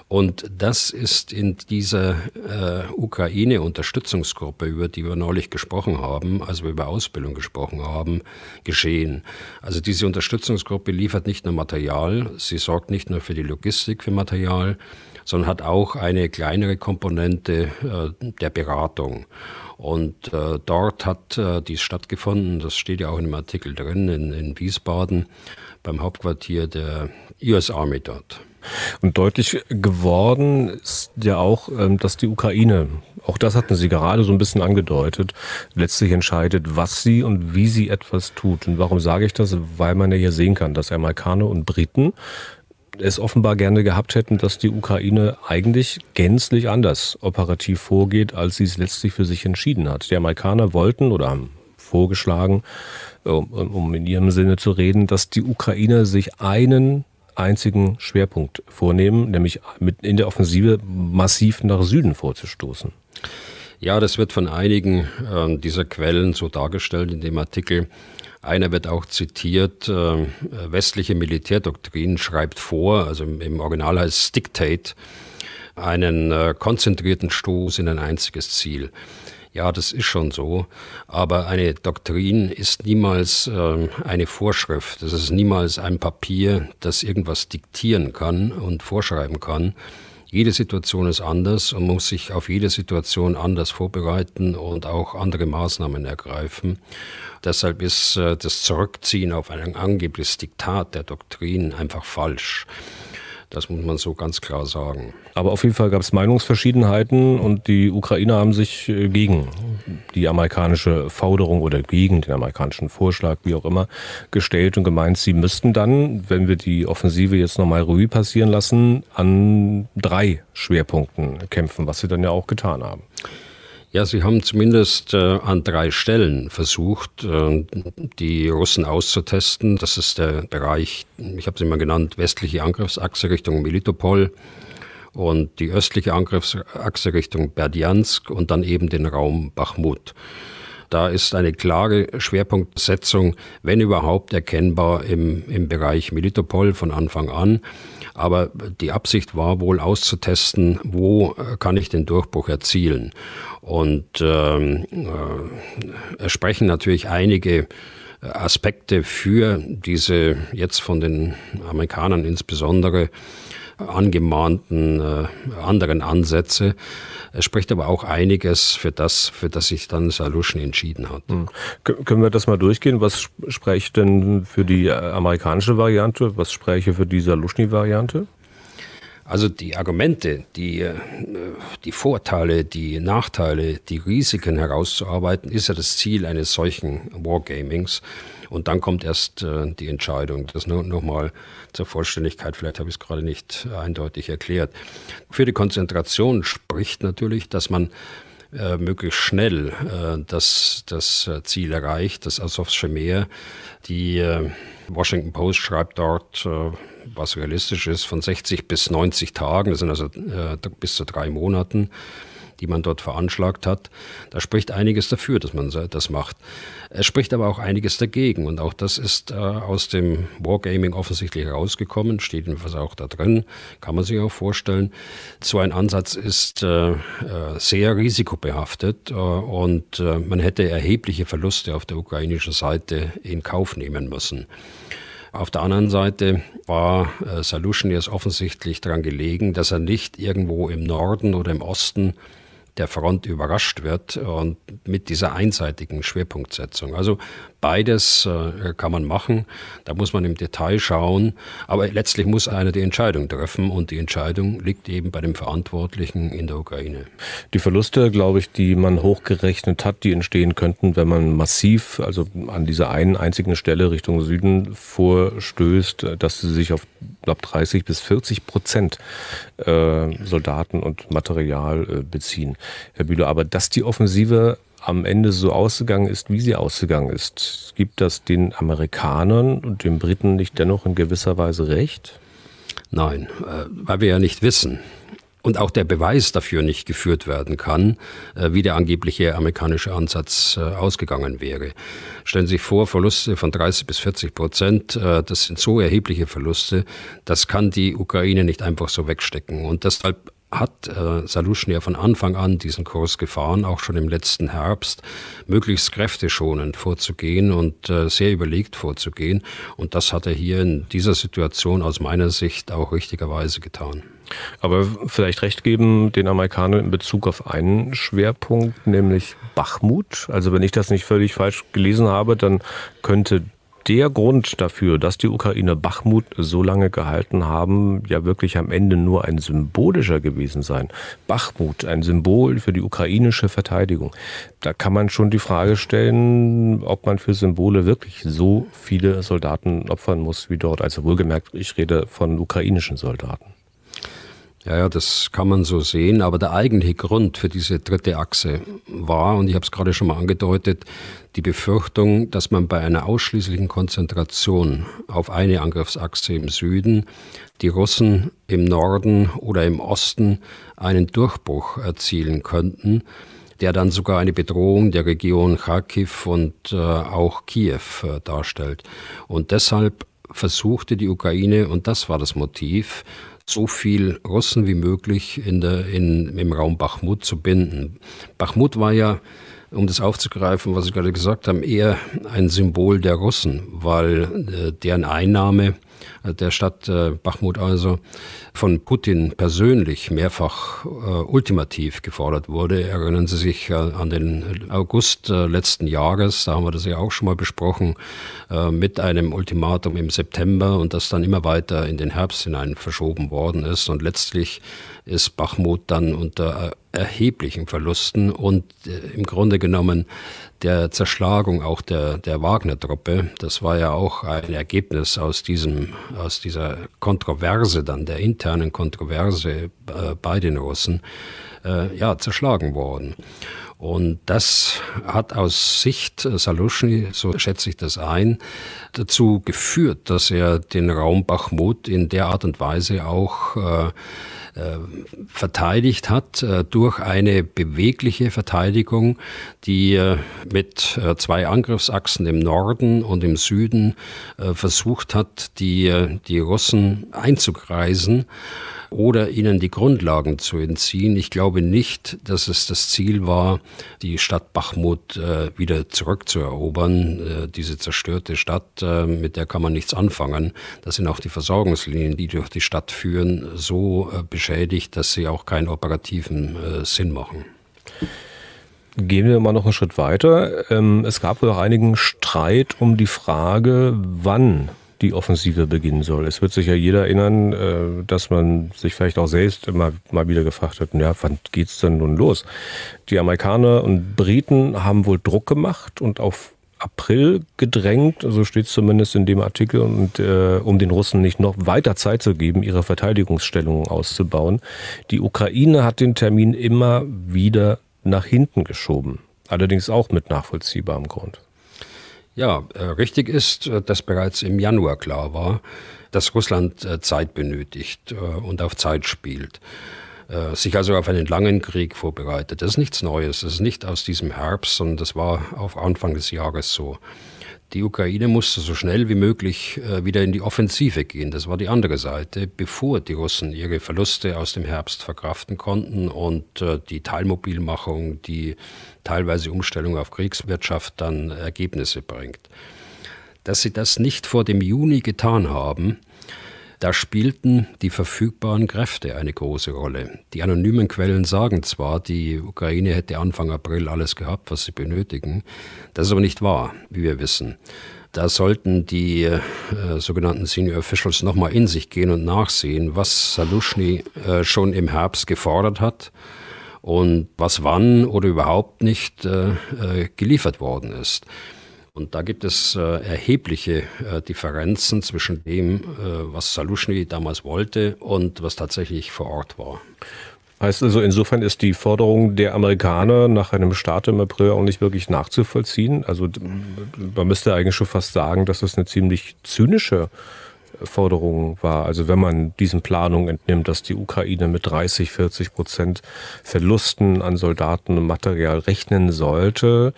Und das ist in dieser äh, Ukraine-Unterstützungsgruppe, über die wir neulich gesprochen haben, also über Ausbildung gesprochen haben, geschehen. Also diese Unterstützungsgruppe liefert nicht nur Material, sie sorgt nicht nur für die Logistik für Material, sondern hat auch eine kleinere Komponente äh, der Beratung. Und äh, dort hat äh, dies stattgefunden, das steht ja auch in dem Artikel drin, in, in Wiesbaden, beim Hauptquartier der US Army dort. Und deutlich geworden ist ja auch, ähm, dass die Ukraine, auch das hatten Sie gerade so ein bisschen angedeutet, letztlich entscheidet, was sie und wie sie etwas tut. Und warum sage ich das? Weil man ja hier sehen kann, dass Amerikaner und Briten es offenbar gerne gehabt hätten, dass die Ukraine eigentlich gänzlich anders operativ vorgeht, als sie es letztlich für sich entschieden hat. Die Amerikaner wollten oder haben vorgeschlagen, um in ihrem Sinne zu reden, dass die Ukrainer sich einen einzigen Schwerpunkt vornehmen, nämlich in der Offensive massiv nach Süden vorzustoßen. Ja, das wird von einigen ähm, dieser Quellen so dargestellt in dem Artikel. Einer wird auch zitiert, äh, westliche Militärdoktrin schreibt vor, also im, im Original heißt es Dictate, einen äh, konzentrierten Stoß in ein einziges Ziel. Ja, das ist schon so, aber eine Doktrin ist niemals äh, eine Vorschrift, das ist niemals ein Papier, das irgendwas diktieren kann und vorschreiben kann, jede Situation ist anders und muss sich auf jede Situation anders vorbereiten und auch andere Maßnahmen ergreifen. Deshalb ist äh, das Zurückziehen auf ein angebliches Diktat der Doktrin einfach falsch. Das muss man so ganz klar sagen. Aber auf jeden Fall gab es Meinungsverschiedenheiten und die Ukrainer haben sich äh, gegen die amerikanische Forderung oder gegen den amerikanischen Vorschlag, wie auch immer, gestellt und gemeint, sie müssten dann, wenn wir die Offensive jetzt nochmal Revue passieren lassen, an drei Schwerpunkten kämpfen, was sie dann ja auch getan haben. Ja, sie haben zumindest äh, an drei Stellen versucht, äh, die Russen auszutesten. Das ist der Bereich, ich habe es immer genannt, westliche Angriffsachse Richtung Militopol und die östliche Angriffsachse Richtung Berdjansk und dann eben den Raum Bachmut. Da ist eine klare Schwerpunktsetzung, wenn überhaupt erkennbar, im, im Bereich Militopol von Anfang an. Aber die Absicht war wohl auszutesten, wo äh, kann ich den Durchbruch erzielen. Und ähm, äh, es sprechen natürlich einige äh, Aspekte für diese jetzt von den Amerikanern insbesondere angemahnten äh, anderen Ansätze. Es spricht aber auch einiges für das, für das sich dann Saluschen entschieden hat. Mhm. Können wir das mal durchgehen? Was spricht denn für die äh, amerikanische Variante? Was spreche für die Saluschny-Variante? Also die Argumente, die, äh, die Vorteile, die Nachteile, die Risiken herauszuarbeiten, ist ja das Ziel eines solchen Wargamings. Und dann kommt erst äh, die Entscheidung. Das nur nochmal zur Vollständigkeit, vielleicht habe ich es gerade nicht eindeutig erklärt. Für die Konzentration spricht natürlich, dass man äh, möglichst schnell das, das Ziel erreicht, das Asowsche Meer. Die Washington Post schreibt dort, was realistisch ist, von 60 bis 90 Tagen, das sind also äh, bis zu drei Monaten, die man dort veranschlagt hat. Da spricht einiges dafür, dass man das macht. Es spricht aber auch einiges dagegen. Und auch das ist äh, aus dem Wargaming offensichtlich herausgekommen, steht jedenfalls auch da drin, kann man sich auch vorstellen. So ein Ansatz ist äh, äh sehr risikobehaftet äh, und äh, man hätte erhebliche Verluste auf der ukrainischen Seite in Kauf nehmen müssen. Auf der anderen Seite war äh, Solution jetzt offensichtlich daran gelegen, dass er nicht irgendwo im Norden oder im Osten der Front überrascht wird und mit dieser einseitigen Schwerpunktsetzung. Also Beides äh, kann man machen. Da muss man im Detail schauen. Aber letztlich muss einer die Entscheidung treffen und die Entscheidung liegt eben bei dem Verantwortlichen in der Ukraine. Die Verluste, glaube ich, die man hochgerechnet hat, die entstehen könnten, wenn man massiv, also an dieser einen einzigen Stelle Richtung Süden vorstößt, dass sie sich auf knapp 30 bis 40 Prozent äh, Soldaten und Material äh, beziehen. Herr Bühler, aber dass die Offensive am Ende so ausgegangen ist, wie sie ausgegangen ist. Gibt das den Amerikanern und den Briten nicht dennoch in gewisser Weise recht? Nein, äh, weil wir ja nicht wissen und auch der Beweis dafür nicht geführt werden kann, äh, wie der angebliche amerikanische Ansatz äh, ausgegangen wäre. Stellen Sie sich vor, Verluste von 30 bis 40 Prozent, das sind so erhebliche Verluste, das kann die Ukraine nicht einfach so wegstecken. Und deshalb hat äh, Saluschen ja von Anfang an diesen Kurs gefahren, auch schon im letzten Herbst, möglichst kräfteschonend vorzugehen und äh, sehr überlegt vorzugehen. Und das hat er hier in dieser Situation aus meiner Sicht auch richtigerweise getan. Aber vielleicht recht geben den Amerikanern in Bezug auf einen Schwerpunkt, nämlich Bachmut. Also wenn ich das nicht völlig falsch gelesen habe, dann könnte der Grund dafür, dass die Ukraine Bachmut so lange gehalten haben, ja wirklich am Ende nur ein symbolischer gewesen sein. Bachmut, ein Symbol für die ukrainische Verteidigung. Da kann man schon die Frage stellen, ob man für Symbole wirklich so viele Soldaten opfern muss wie dort. Also wohlgemerkt, ich rede von ukrainischen Soldaten. Ja, ja, das kann man so sehen, aber der eigentliche Grund für diese dritte Achse war, und ich habe es gerade schon mal angedeutet, die Befürchtung, dass man bei einer ausschließlichen Konzentration auf eine Angriffsachse im Süden die Russen im Norden oder im Osten einen Durchbruch erzielen könnten, der dann sogar eine Bedrohung der Region Kharkiv und äh, auch Kiew äh, darstellt. Und deshalb versuchte die Ukraine, und das war das Motiv, so viel Russen wie möglich in der, in, im Raum Bachmut zu binden. Bachmut war ja um das aufzugreifen, was Sie gerade gesagt haben, eher ein Symbol der Russen, weil äh, deren Einnahme äh, der Stadt äh, Bachmut also von Putin persönlich mehrfach äh, ultimativ gefordert wurde. Erinnern Sie sich äh, an den August äh, letzten Jahres, da haben wir das ja auch schon mal besprochen, mit einem Ultimatum im September und das dann immer weiter in den Herbst hinein verschoben worden ist. Und letztlich ist Bachmut dann unter erheblichen Verlusten und äh, im Grunde genommen der Zerschlagung auch der, der Wagner-Truppe. Das war ja auch ein Ergebnis aus, diesem, aus dieser Kontroverse, dann der internen Kontroverse äh, bei den Russen, äh, ja, zerschlagen worden. Und das hat aus Sicht Saluschny, so schätze ich das ein, dazu geführt, dass er den Raum Bachmut in der Art und Weise auch äh, äh, verteidigt hat äh, durch eine bewegliche Verteidigung, die äh, mit zwei Angriffsachsen im Norden und im Süden versucht hat, die, die Russen einzugreisen oder ihnen die Grundlagen zu entziehen. Ich glaube nicht, dass es das Ziel war, die Stadt Bachmut äh, wieder zurückzuerobern. Äh, diese zerstörte Stadt, äh, mit der kann man nichts anfangen. Das sind auch die Versorgungslinien, die durch die Stadt führen, so äh, beschädigt, dass sie auch keinen operativen äh, Sinn machen. Gehen wir mal noch einen Schritt weiter. Ähm, es gab wohl auch einigen Streit um die Frage, wann die Offensive beginnen soll. Es wird sich ja jeder erinnern, äh, dass man sich vielleicht auch selbst immer mal wieder gefragt hat, ja, wann geht's denn nun los? Die Amerikaner und Briten haben wohl Druck gemacht und auf April gedrängt, so steht es zumindest in dem Artikel, und äh, um den Russen nicht noch weiter Zeit zu geben, ihre Verteidigungsstellungen auszubauen. Die Ukraine hat den Termin immer wieder nach hinten geschoben, allerdings auch mit nachvollziehbarem Grund. Ja, äh, richtig ist, äh, dass bereits im Januar klar war, dass Russland äh, Zeit benötigt und auf Zeit spielt sich also auf einen langen Krieg vorbereitet. Das ist nichts Neues, das ist nicht aus diesem Herbst, sondern das war auf Anfang des Jahres so. Die Ukraine musste so schnell wie möglich äh, wieder in die Offensive gehen. Das war die andere Seite, bevor die Russen ihre Verluste aus dem Herbst verkraften konnten und äh, die Teilmobilmachung, die teilweise Umstellung auf Kriegswirtschaft dann äh, Ergebnisse bringt. Dass sie das nicht vor dem Juni getan haben, da spielten die verfügbaren Kräfte eine große Rolle. Die anonymen Quellen sagen zwar, die Ukraine hätte Anfang April alles gehabt, was sie benötigen. Das ist aber nicht wahr, wie wir wissen. Da sollten die äh, sogenannten Senior Officials nochmal in sich gehen und nachsehen, was Saluschny äh, schon im Herbst gefordert hat und was wann oder überhaupt nicht äh, äh geliefert worden ist. Und da gibt es äh, erhebliche äh, Differenzen zwischen dem, äh, was Saluschny damals wollte und was tatsächlich vor Ort war. Heißt also, insofern ist die Forderung der Amerikaner nach einem Start im April auch nicht wirklich nachzuvollziehen. Also man müsste eigentlich schon fast sagen, dass das eine ziemlich zynische äh, Forderung war. Also wenn man diesen Planungen entnimmt, dass die Ukraine mit 30, 40 Prozent Verlusten an Soldaten und Material rechnen sollte,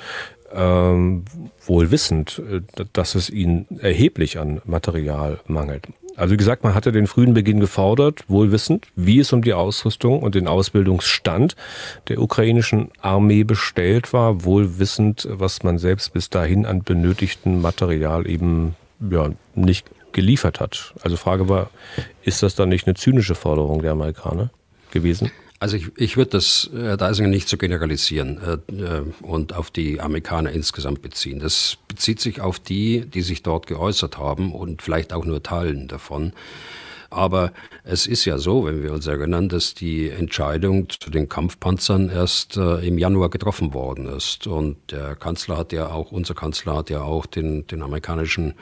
ähm, wohl wissend, äh, dass es ihnen erheblich an Material mangelt. Also wie gesagt, man hatte den frühen Beginn gefordert, wohl wissend, wie es um die Ausrüstung und den Ausbildungsstand der ukrainischen Armee bestellt war, wohl wissend, was man selbst bis dahin an benötigtem Material eben ja, nicht geliefert hat. Also Frage war, ist das dann nicht eine zynische Forderung der Amerikaner gewesen? Also ich, ich würde das äh, Deisinger nicht so generalisieren äh, äh, und auf die Amerikaner insgesamt beziehen. Das bezieht sich auf die, die sich dort geäußert haben und vielleicht auch nur Teilen davon. Aber es ist ja so, wenn wir uns erinnern, dass die Entscheidung zu den Kampfpanzern erst äh, im Januar getroffen worden ist. Und der Kanzler hat ja auch, unser Kanzler hat ja auch den, den amerikanischen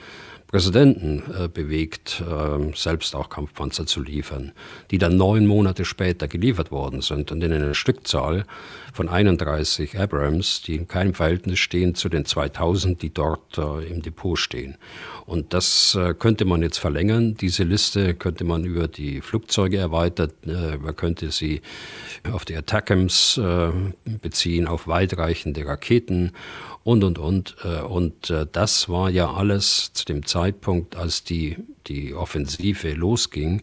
Präsidenten äh, bewegt, äh, selbst auch Kampfpanzer zu liefern, die dann neun Monate später geliefert worden sind und in einer Stückzahl von 31 Abrams, die in keinem Verhältnis stehen zu den 2000, die dort äh, im Depot stehen. Und das äh, könnte man jetzt verlängern. Diese Liste könnte man über die Flugzeuge erweitern. Äh, man könnte sie auf die Attackams äh, beziehen, auf weitreichende Raketen und, und, und. Äh, und äh, das war ja alles zu dem Zeitpunkt, als die, die Offensive losging,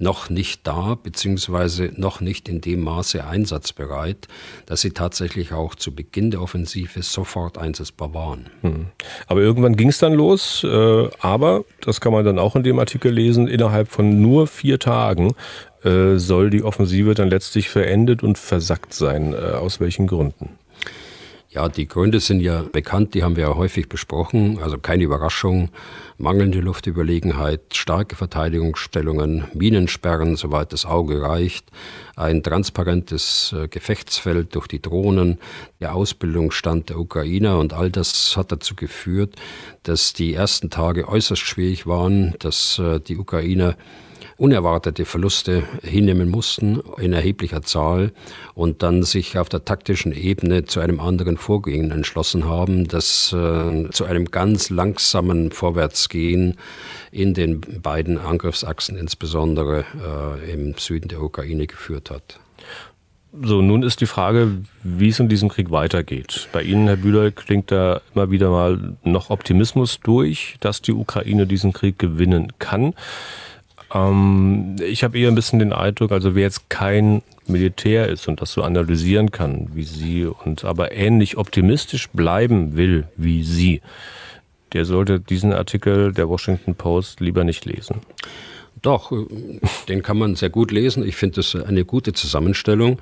noch nicht da, beziehungsweise noch nicht in dem Maße einsatzbereit, dass sie tatsächlich auch zu Beginn der Offensive sofort einsetzbar waren. Hm. Aber irgendwann ging es dann los, äh, aber, das kann man dann auch in dem Artikel lesen, innerhalb von nur vier Tagen soll die Offensive dann letztlich verendet und versackt sein. aus welchen Gründen? Ja, die Gründe sind ja bekannt, die haben wir ja häufig besprochen. Also keine Überraschung, mangelnde Luftüberlegenheit, starke Verteidigungsstellungen, Minensperren, soweit das Auge reicht, ein transparentes äh, Gefechtsfeld durch die Drohnen, der Ausbildungsstand der Ukrainer und all das hat dazu geführt, dass die ersten Tage äußerst schwierig waren, dass äh, die Ukrainer unerwartete Verluste hinnehmen mussten in erheblicher Zahl und dann sich auf der taktischen Ebene zu einem anderen Vorgehen entschlossen haben, das äh, zu einem ganz langsamen Vorwärtsgehen in den beiden Angriffsachsen, insbesondere äh, im Süden der Ukraine, geführt hat. So, nun ist die Frage, wie es in diesem Krieg weitergeht. Bei Ihnen, Herr Bühler, klingt da immer wieder mal noch Optimismus durch, dass die Ukraine diesen Krieg gewinnen kann. Ähm, ich habe eher ein bisschen den Eindruck, also wer jetzt kein Militär ist und das so analysieren kann wie Sie und aber ähnlich optimistisch bleiben will wie Sie, der sollte diesen Artikel der Washington Post lieber nicht lesen. Doch, äh, den kann man sehr gut lesen. Ich finde das eine gute Zusammenstellung.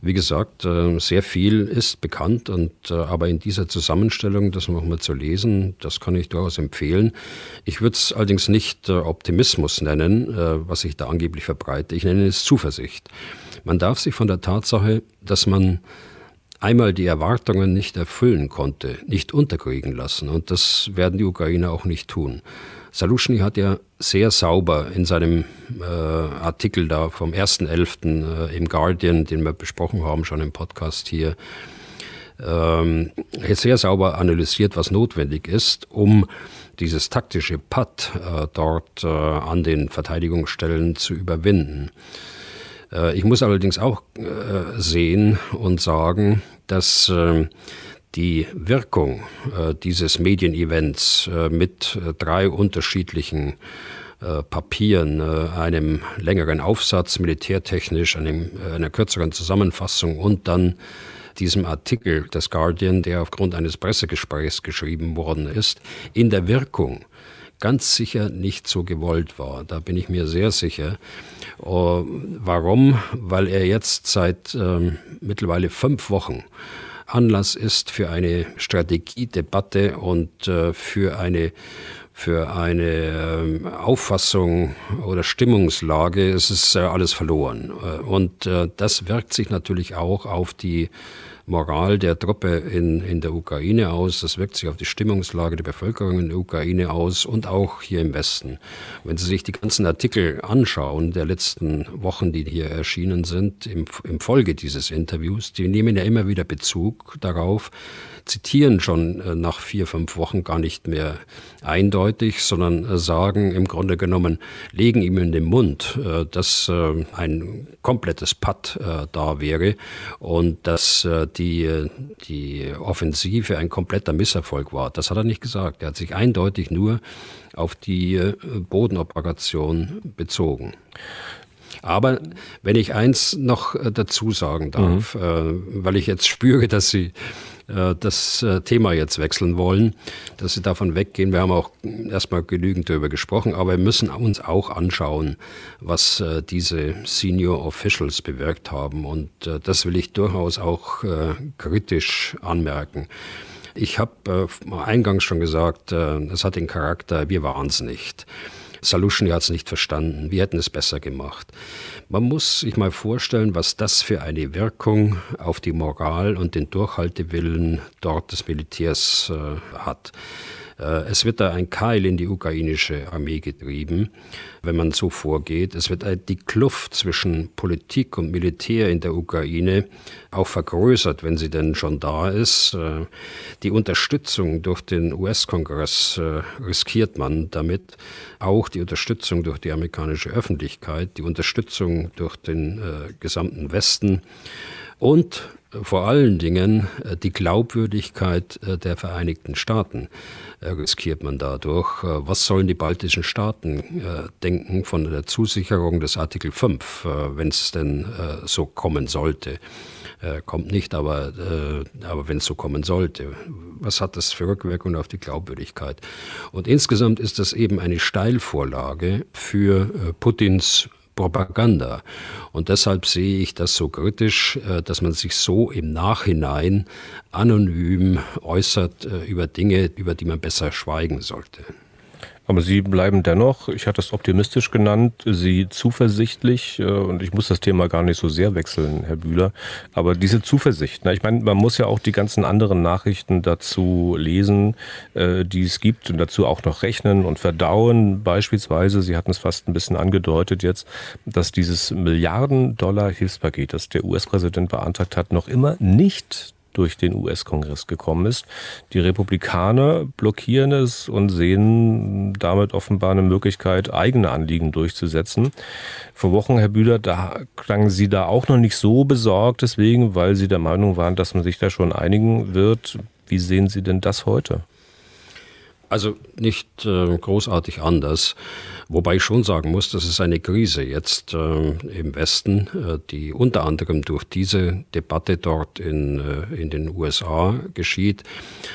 Wie gesagt, äh, sehr viel ist bekannt, und, äh, aber in dieser Zusammenstellung das nochmal zu lesen, das kann ich durchaus empfehlen. Ich würde es allerdings nicht Optimismus nennen, was ich da angeblich verbreite. Ich nenne es Zuversicht. Man darf sich von der Tatsache, dass man einmal die Erwartungen nicht erfüllen konnte, nicht unterkriegen lassen. Und das werden die Ukrainer auch nicht tun. Saluschny hat ja sehr sauber in seinem äh, Artikel da vom 1.11. Äh, im Guardian, den wir besprochen haben, schon im Podcast hier, ähm, sehr sauber analysiert, was notwendig ist, um dieses taktische Patt äh, dort äh, an den Verteidigungsstellen zu überwinden. Äh, ich muss allerdings auch äh, sehen und sagen, dass ähm, die Wirkung äh, dieses Medienevents äh, mit äh, drei unterschiedlichen äh, Papieren, äh, einem längeren Aufsatz militärtechnisch, einem, einer kürzeren Zusammenfassung und dann diesem Artikel des Guardian, der aufgrund eines Pressegesprächs geschrieben worden ist, in der Wirkung ganz sicher nicht so gewollt war. Da bin ich mir sehr sicher. Warum? Weil er jetzt seit ähm, mittlerweile fünf Wochen Anlass ist für eine Strategiedebatte und äh, für eine für eine ähm, Auffassung oder Stimmungslage, es ist äh, alles verloren. Äh, und äh, das wirkt sich natürlich auch auf die Moral der Truppe in, in der Ukraine aus, das wirkt sich auf die Stimmungslage der Bevölkerung in der Ukraine aus und auch hier im Westen. Wenn Sie sich die ganzen Artikel anschauen der letzten Wochen, die hier erschienen sind, im, im Folge dieses Interviews, die nehmen ja immer wieder Bezug darauf, zitieren schon äh, nach vier, fünf Wochen gar nicht mehr eindeutig, sondern äh, sagen im Grunde genommen, legen ihm in den Mund, äh, dass ein komplettes Patt da wäre und dass die, die Offensive ein kompletter Misserfolg war. Das hat er nicht gesagt. Er hat sich eindeutig nur auf die Bodenoperation bezogen. Aber wenn ich eins noch äh, dazu sagen mhm. darf, mhm. weil ich jetzt spüre, dass Sie äh, das Thema jetzt wechseln wollen, dass sie davon weggehen. Wir haben auch erstmal genügend darüber gesprochen, aber wir müssen uns auch anschauen, was diese Senior Officials bewirkt haben. Und das will ich durchaus auch kritisch anmerken. Ich habe eingangs schon gesagt, es hat den Charakter, wir waren es nicht. Solution hat es nicht verstanden. Wir hätten es besser gemacht. Man muss sich mal vorstellen, was das für eine Wirkung auf die Moral und den Durchhaltewillen dort des Militärs äh, hat. Äh, es wird da ein Keil in die ukrainische Armee getrieben, wenn man so vorgeht. Es wird halt die Kluft zwischen Politik und Militär in der Ukraine auch vergrößert, wenn sie denn schon da ist. Äh, die Unterstützung durch den US-Kongress äh, riskiert man damit. Auch die Unterstützung durch die amerikanische Öffentlichkeit, die Unterstützung durch den gesamten Westen und vor allen Dingen äh, die Glaubwürdigkeit äh, der Vereinigten Staaten äh, riskiert man dadurch. Was sollen die baltischen Staaten denken von der Zusicherung des Artikel 5, wenn es denn so kommen sollte? Kommt nicht, aber, aber wenn es so kommen sollte, was hat das für Rückwirkungen auf die Glaubwürdigkeit? Und insgesamt ist das eben eine Steilvorlage für Putins Propaganda. Und deshalb sehe ich das so kritisch, äh, dass man sich so im Nachhinein anonym äußert äh, über Dinge, über die man besser schweigen sollte. Aber Sie bleiben dennoch, ich hatte es optimistisch genannt, Sie zuversichtlich, äh, und ich muss das Thema gar nicht so sehr wechseln, Herr Bühler, aber diese Zuversicht, na, ich meine, man muss ja auch die ganzen anderen Nachrichten dazu lesen, äh, die es gibt und dazu auch noch rechnen und verdauen. Beispielsweise, Sie hatten es fast ein bisschen angedeutet jetzt, dass dieses Milliarden-Dollar-Hilfspaket, das der US-Präsident beantragt hat, noch immer nicht durch den US-Kongress gekommen ist. Die Republikaner blockieren es und sehen damit offenbar eine Möglichkeit, eigene Anliegen durchzusetzen. Vor Wochen, Herr Bühler, da klangen Sie da auch noch nicht so besorgt, deswegen, weil Sie der Meinung waren, dass man sich da schon einigen wird. Wie sehen Sie denn das heute? Also nicht äh, großartig anders. Wobei ich schon sagen muss, das ist eine Krise jetzt äh, im Westen, äh, die unter anderem durch diese Debatte dort in, äh, in den USA geschieht.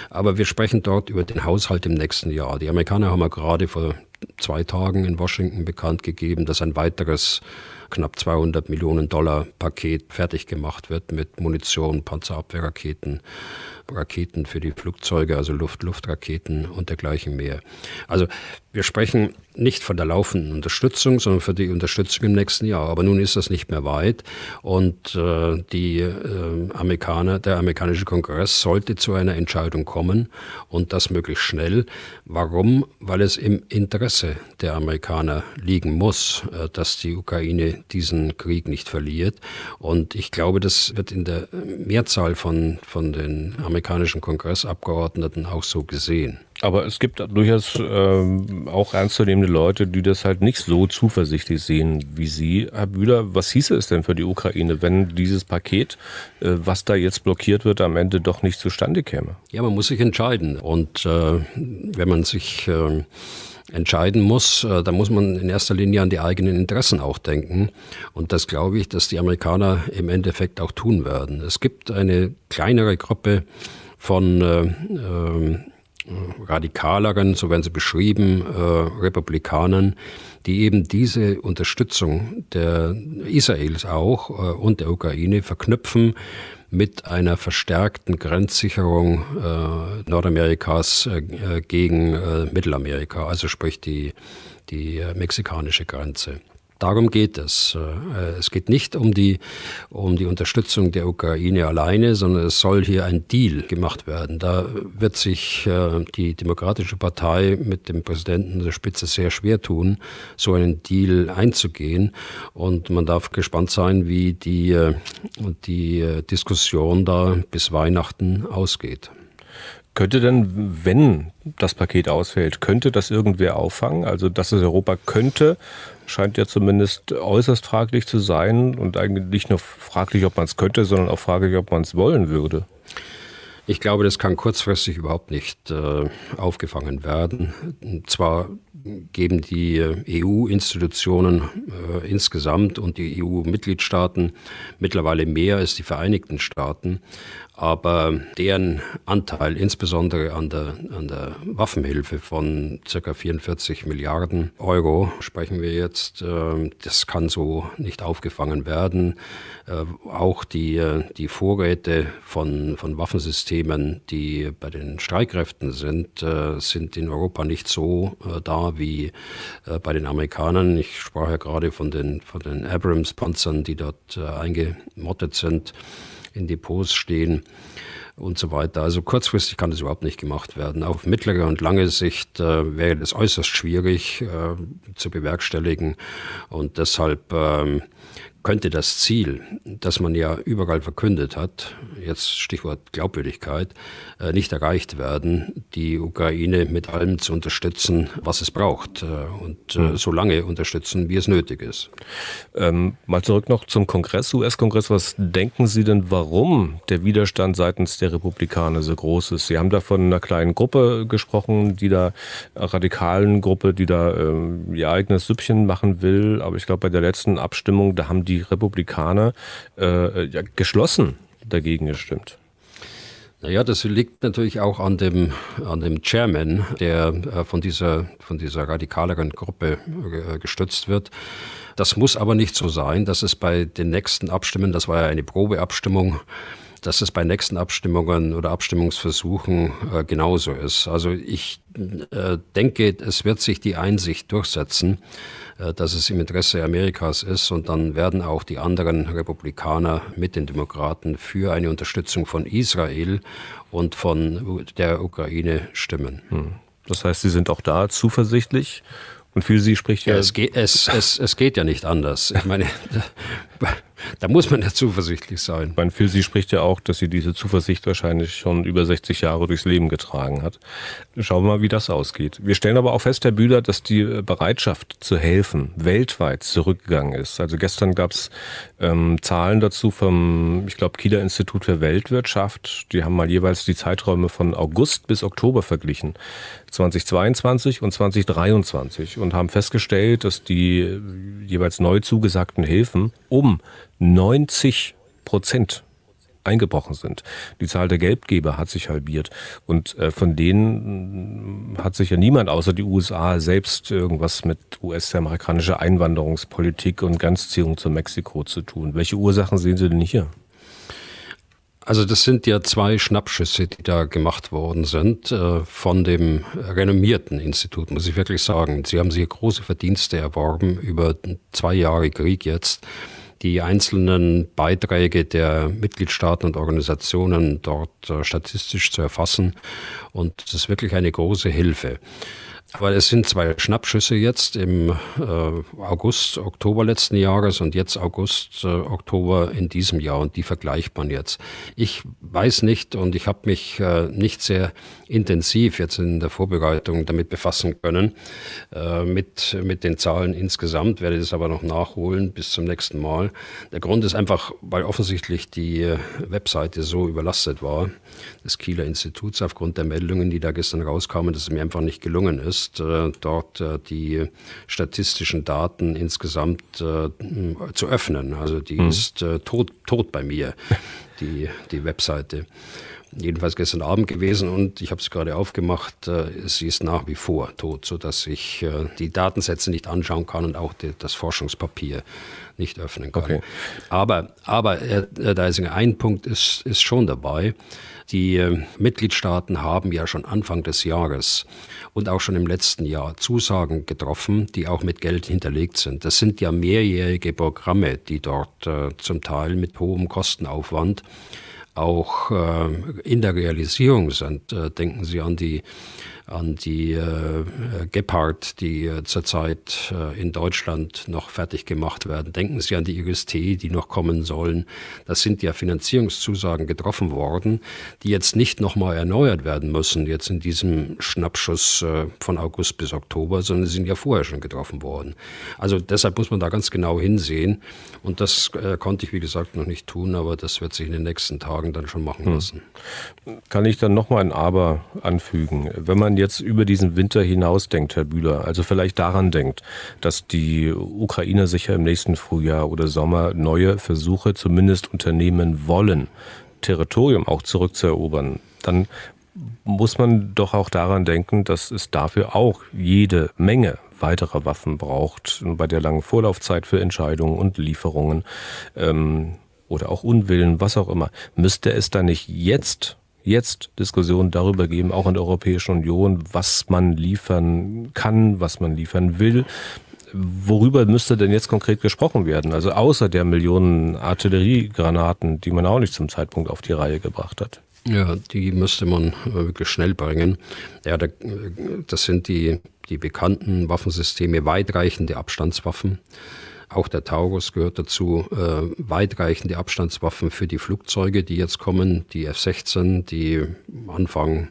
Aber wir sprechen dort über den Haushalt im nächsten Jahr. Die Amerikaner haben ja gerade vor zwei Tagen in Washington bekannt gegeben, dass ein weiteres knapp 200 Millionen Dollar Paket fertig gemacht wird mit Munition, Panzerabwehrraketen Raketen für die Flugzeuge, also Luft-Luft-Raketen und dergleichen mehr. Also wir sprechen nicht von der laufenden Unterstützung, sondern für die Unterstützung im nächsten Jahr. Aber nun ist das nicht mehr weit und äh, die äh, Amerikaner, der amerikanische Kongress sollte zu einer Entscheidung kommen und das möglichst schnell. Warum? Weil es im Interesse der Amerikaner liegen muss, äh, dass die Ukraine diesen Krieg nicht verliert. Und ich glaube, das wird in der Mehrzahl von, von den Amerikanern amerikanischen Kongressabgeordneten auch so gesehen. Aber es gibt durchaus ähm, auch ernstzunehmende Leute, die das halt nicht so zuversichtlich sehen wie Sie. Herr Bühler, was hieße es denn für die Ukraine, wenn dieses Paket, äh, was da jetzt blockiert wird, am Ende doch nicht zustande käme? Ja, man muss sich entscheiden. Und äh, wenn man sich äh, entscheiden muss, äh, da muss man in erster Linie an die eigenen Interessen auch denken. Und das glaube ich, dass die Amerikaner im Endeffekt auch tun werden. Es gibt eine kleinere Gruppe von äh, ähm, radikaleren, so werden sie beschrieben, äh, Republikanern, die eben diese Unterstützung der Israels auch äh, und der Ukraine verknüpfen mit einer verstärkten Grenzsicherung äh, Nordamerikas äh, gegen äh, Mittelamerika, also sprich die, die äh, mexikanische Grenze. Darum geht es. Äh, es geht nicht um die, um die Unterstützung der Ukraine alleine, sondern es soll hier ein Deal gemacht werden. Da wird sich äh, die Demokratische Partei mit dem Präsidenten der Spitze sehr schwer tun, so einen Deal einzugehen. Und man darf gespannt sein, wie die, äh, die Diskussion da bis Weihnachten ausgeht. Könnte denn, wenn das Paket ausfällt, könnte das irgendwer auffangen? Also, dass es Europa könnte, scheint ja zumindest äußerst fraglich zu sein und eigentlich nicht nur fraglich, ob man es könnte, sondern auch fraglich, ob man es wollen würde. Ich glaube, das kann kurzfristig überhaupt nicht äh, aufgefangen werden. Und zwar geben die äh, EU-Institutionen äh, insgesamt und die EU-Mitgliedstaaten mittlerweile mehr als die Vereinigten Staaten aber deren Anteil insbesondere an der, an der Waffenhilfe von ca. 44 Milliarden Euro, sprechen wir jetzt, äh, das kann so nicht aufgefangen werden. Äh, auch die, äh, die Vorräte von, von Waffensystemen, die bei den Streitkräften sind, sind in Europa nicht so da wie bei den Amerikanern. Ich sprach ja gerade von den, von den Abrams-Panzern, die dort eingemottet sind in Depots stehen und so weiter. Also kurzfristig kann das überhaupt nicht gemacht werden. Auf mittlere und lange Sicht äh, wäre das äußerst schwierig äh, zu bewerkstelligen und deshalb ähm, könnte das Ziel, das man ja überall verkündet hat, jetzt Stichwort Glaubwürdigkeit, äh, nicht erreicht werden, die Ukraine mit allem zu unterstützen, was es braucht äh, und mhm. so lange unterstützen, wie es nötig ist. Ähm, mal zurück noch zum Kongress, US-Kongress. Was denken Sie denn, warum der Widerstand seitens der Republikaner so groß ist? Sie haben da von einer kleinen Gruppe gesprochen, die da, radikalen Gruppe, die da ähm, ihr eigenes Süppchen machen will. Aber ich glaube, bei der letzten Abstimmung, da haben die die Republikaner äh, ja, geschlossen dagegen gestimmt. Naja, das liegt natürlich auch an dem, an dem Chairman, der äh, von, dieser, von dieser radikaleren Gruppe äh, gestützt wird. Das muss aber nicht so sein, dass es bei den nächsten Abstimmungen, das war ja eine Probeabstimmung, dass es bei nächsten Abstimmungen oder Abstimmungsversuchen äh, genauso ist. Also ich denke, es wird sich die Einsicht durchsetzen, äh, dass es im Interesse Amerikas ist. Und dann werden auch die anderen Republikaner mit den Demokraten für eine Unterstützung von Israel und von der Ukraine stimmen. Hm. Das heißt, Sie sind auch da zuversichtlich und für Sie spricht ja. ja es, geht, es, es, es geht ja nicht anders. Ich meine, da muss man ja zuversichtlich sein. Meine, für Sie spricht ja auch, dass sie diese Zuversicht wahrscheinlich schon über 60 Jahre durchs Leben getragen hat. Schauen wir mal, wie das ausgeht. Wir stellen aber auch fest, Herr Bühler, dass die äh, Bereitschaft zu helfen weltweit zurückgegangen ist. Also gestern gab es ähm, Zahlen dazu vom, ich glaube, Kieler Institut für Weltwirtschaft. Die haben mal jeweils die Zeiträume von August bis Oktober verglichen. 2022 und 2023 und haben festgestellt, dass die äh, jeweils neu zugesagten Hilfen um 90 Prozent eingebrochen sind. Die Zahl der Geldgeber hat sich halbiert. Und äh, von denen mm, hat sich ja niemand außer die USA selbst irgendwas mit US-amerikanischer Einwanderungspolitik und Grenzziehung zu Mexiko zu tun. Welche Ursachen sehen Sie denn hier? Also das sind ja zwei Schnappschüsse, die da gemacht worden sind äh, von dem renommierten Institut, muss ich wirklich sagen. Sie haben sich große Verdienste erworben über zwei Jahre Krieg jetzt die einzelnen Beiträge der Mitgliedstaaten und Organisationen dort äh, statistisch zu erfassen. Und das ist wirklich eine große Hilfe. Aber es sind zwei Schnappschüsse jetzt im äh, August, Oktober letzten Jahres und jetzt August, äh, Oktober in diesem Jahr und die vergleicht man jetzt. Ich weiß nicht und ich habe mich äh, nicht sehr intensiv jetzt in der Vorbereitung damit befassen können. Äh, mit, mit den Zahlen insgesamt werde ich das aber noch nachholen bis zum nächsten Mal. Der Grund ist einfach, weil offensichtlich die äh, Webseite so überlastet war des Kieler Instituts aufgrund der Meldungen, die da gestern rauskamen, dass es mir einfach nicht gelungen ist, äh, dort äh, die statistischen Daten insgesamt äh, zu öffnen. Also die mhm. ist äh, tot, tot bei mir, die, die Webseite jedenfalls gestern Abend gewesen und ich habe es gerade aufgemacht. Äh, sie ist nach wie vor tot, sodass ich äh, die Datensätze nicht anschauen kann und auch die, das Forschungspapier nicht öffnen kann. Okay. Aber, aber Herr, äh, Deisinger, ein Punkt ist, ist schon dabei. Die Mitgliedstaaten haben ja schon Anfang des Jahres und auch schon im letzten Jahr Zusagen getroffen, die auch mit Geld hinterlegt sind. Das sind ja mehrjährige Programme, die dort äh, zum Teil mit hohem Kostenaufwand auch ähm, in der Realisierung sind. Äh, denken Sie an die an die äh, Gepard, die äh, zurzeit äh, in Deutschland noch fertig gemacht werden. Denken Sie an die IGST, die noch kommen sollen. Das sind ja Finanzierungszusagen getroffen worden, die jetzt nicht nochmal erneuert werden müssen, jetzt in diesem Schnappschuss äh, von August bis Oktober, sondern sie sind ja vorher schon getroffen worden. Also deshalb muss man da ganz genau hinsehen. Und das äh, konnte ich, wie gesagt, noch nicht tun, aber das wird sich in den nächsten Tagen dann schon machen hm. lassen. Kann ich dann nochmal ein Aber anfügen? Wenn man jetzt über diesen Winter hinaus denkt, Herr Bühler, also vielleicht daran denkt, dass die Ukrainer sicher im nächsten Frühjahr oder Sommer neue Versuche zumindest unternehmen wollen, Territorium auch zurückzuerobern, dann muss man doch auch daran denken, dass es dafür auch jede Menge weiterer Waffen braucht, bei der langen Vorlaufzeit für Entscheidungen und Lieferungen ähm, oder auch Unwillen, was auch immer. Müsste es da nicht jetzt jetzt Diskussionen darüber geben, auch in der Europäischen Union, was man liefern kann, was man liefern will. Worüber müsste denn jetzt konkret gesprochen werden? Also außer der Millionen Artilleriegranaten, die man auch nicht zum Zeitpunkt auf die Reihe gebracht hat. Ja, die müsste man wirklich schnell bringen. Ja, das sind die, die bekannten Waffensysteme, weitreichende Abstandswaffen. Auch der Taurus gehört dazu. Äh, weitreichende Abstandswaffen für die Flugzeuge, die jetzt kommen, die F-16, die Anfang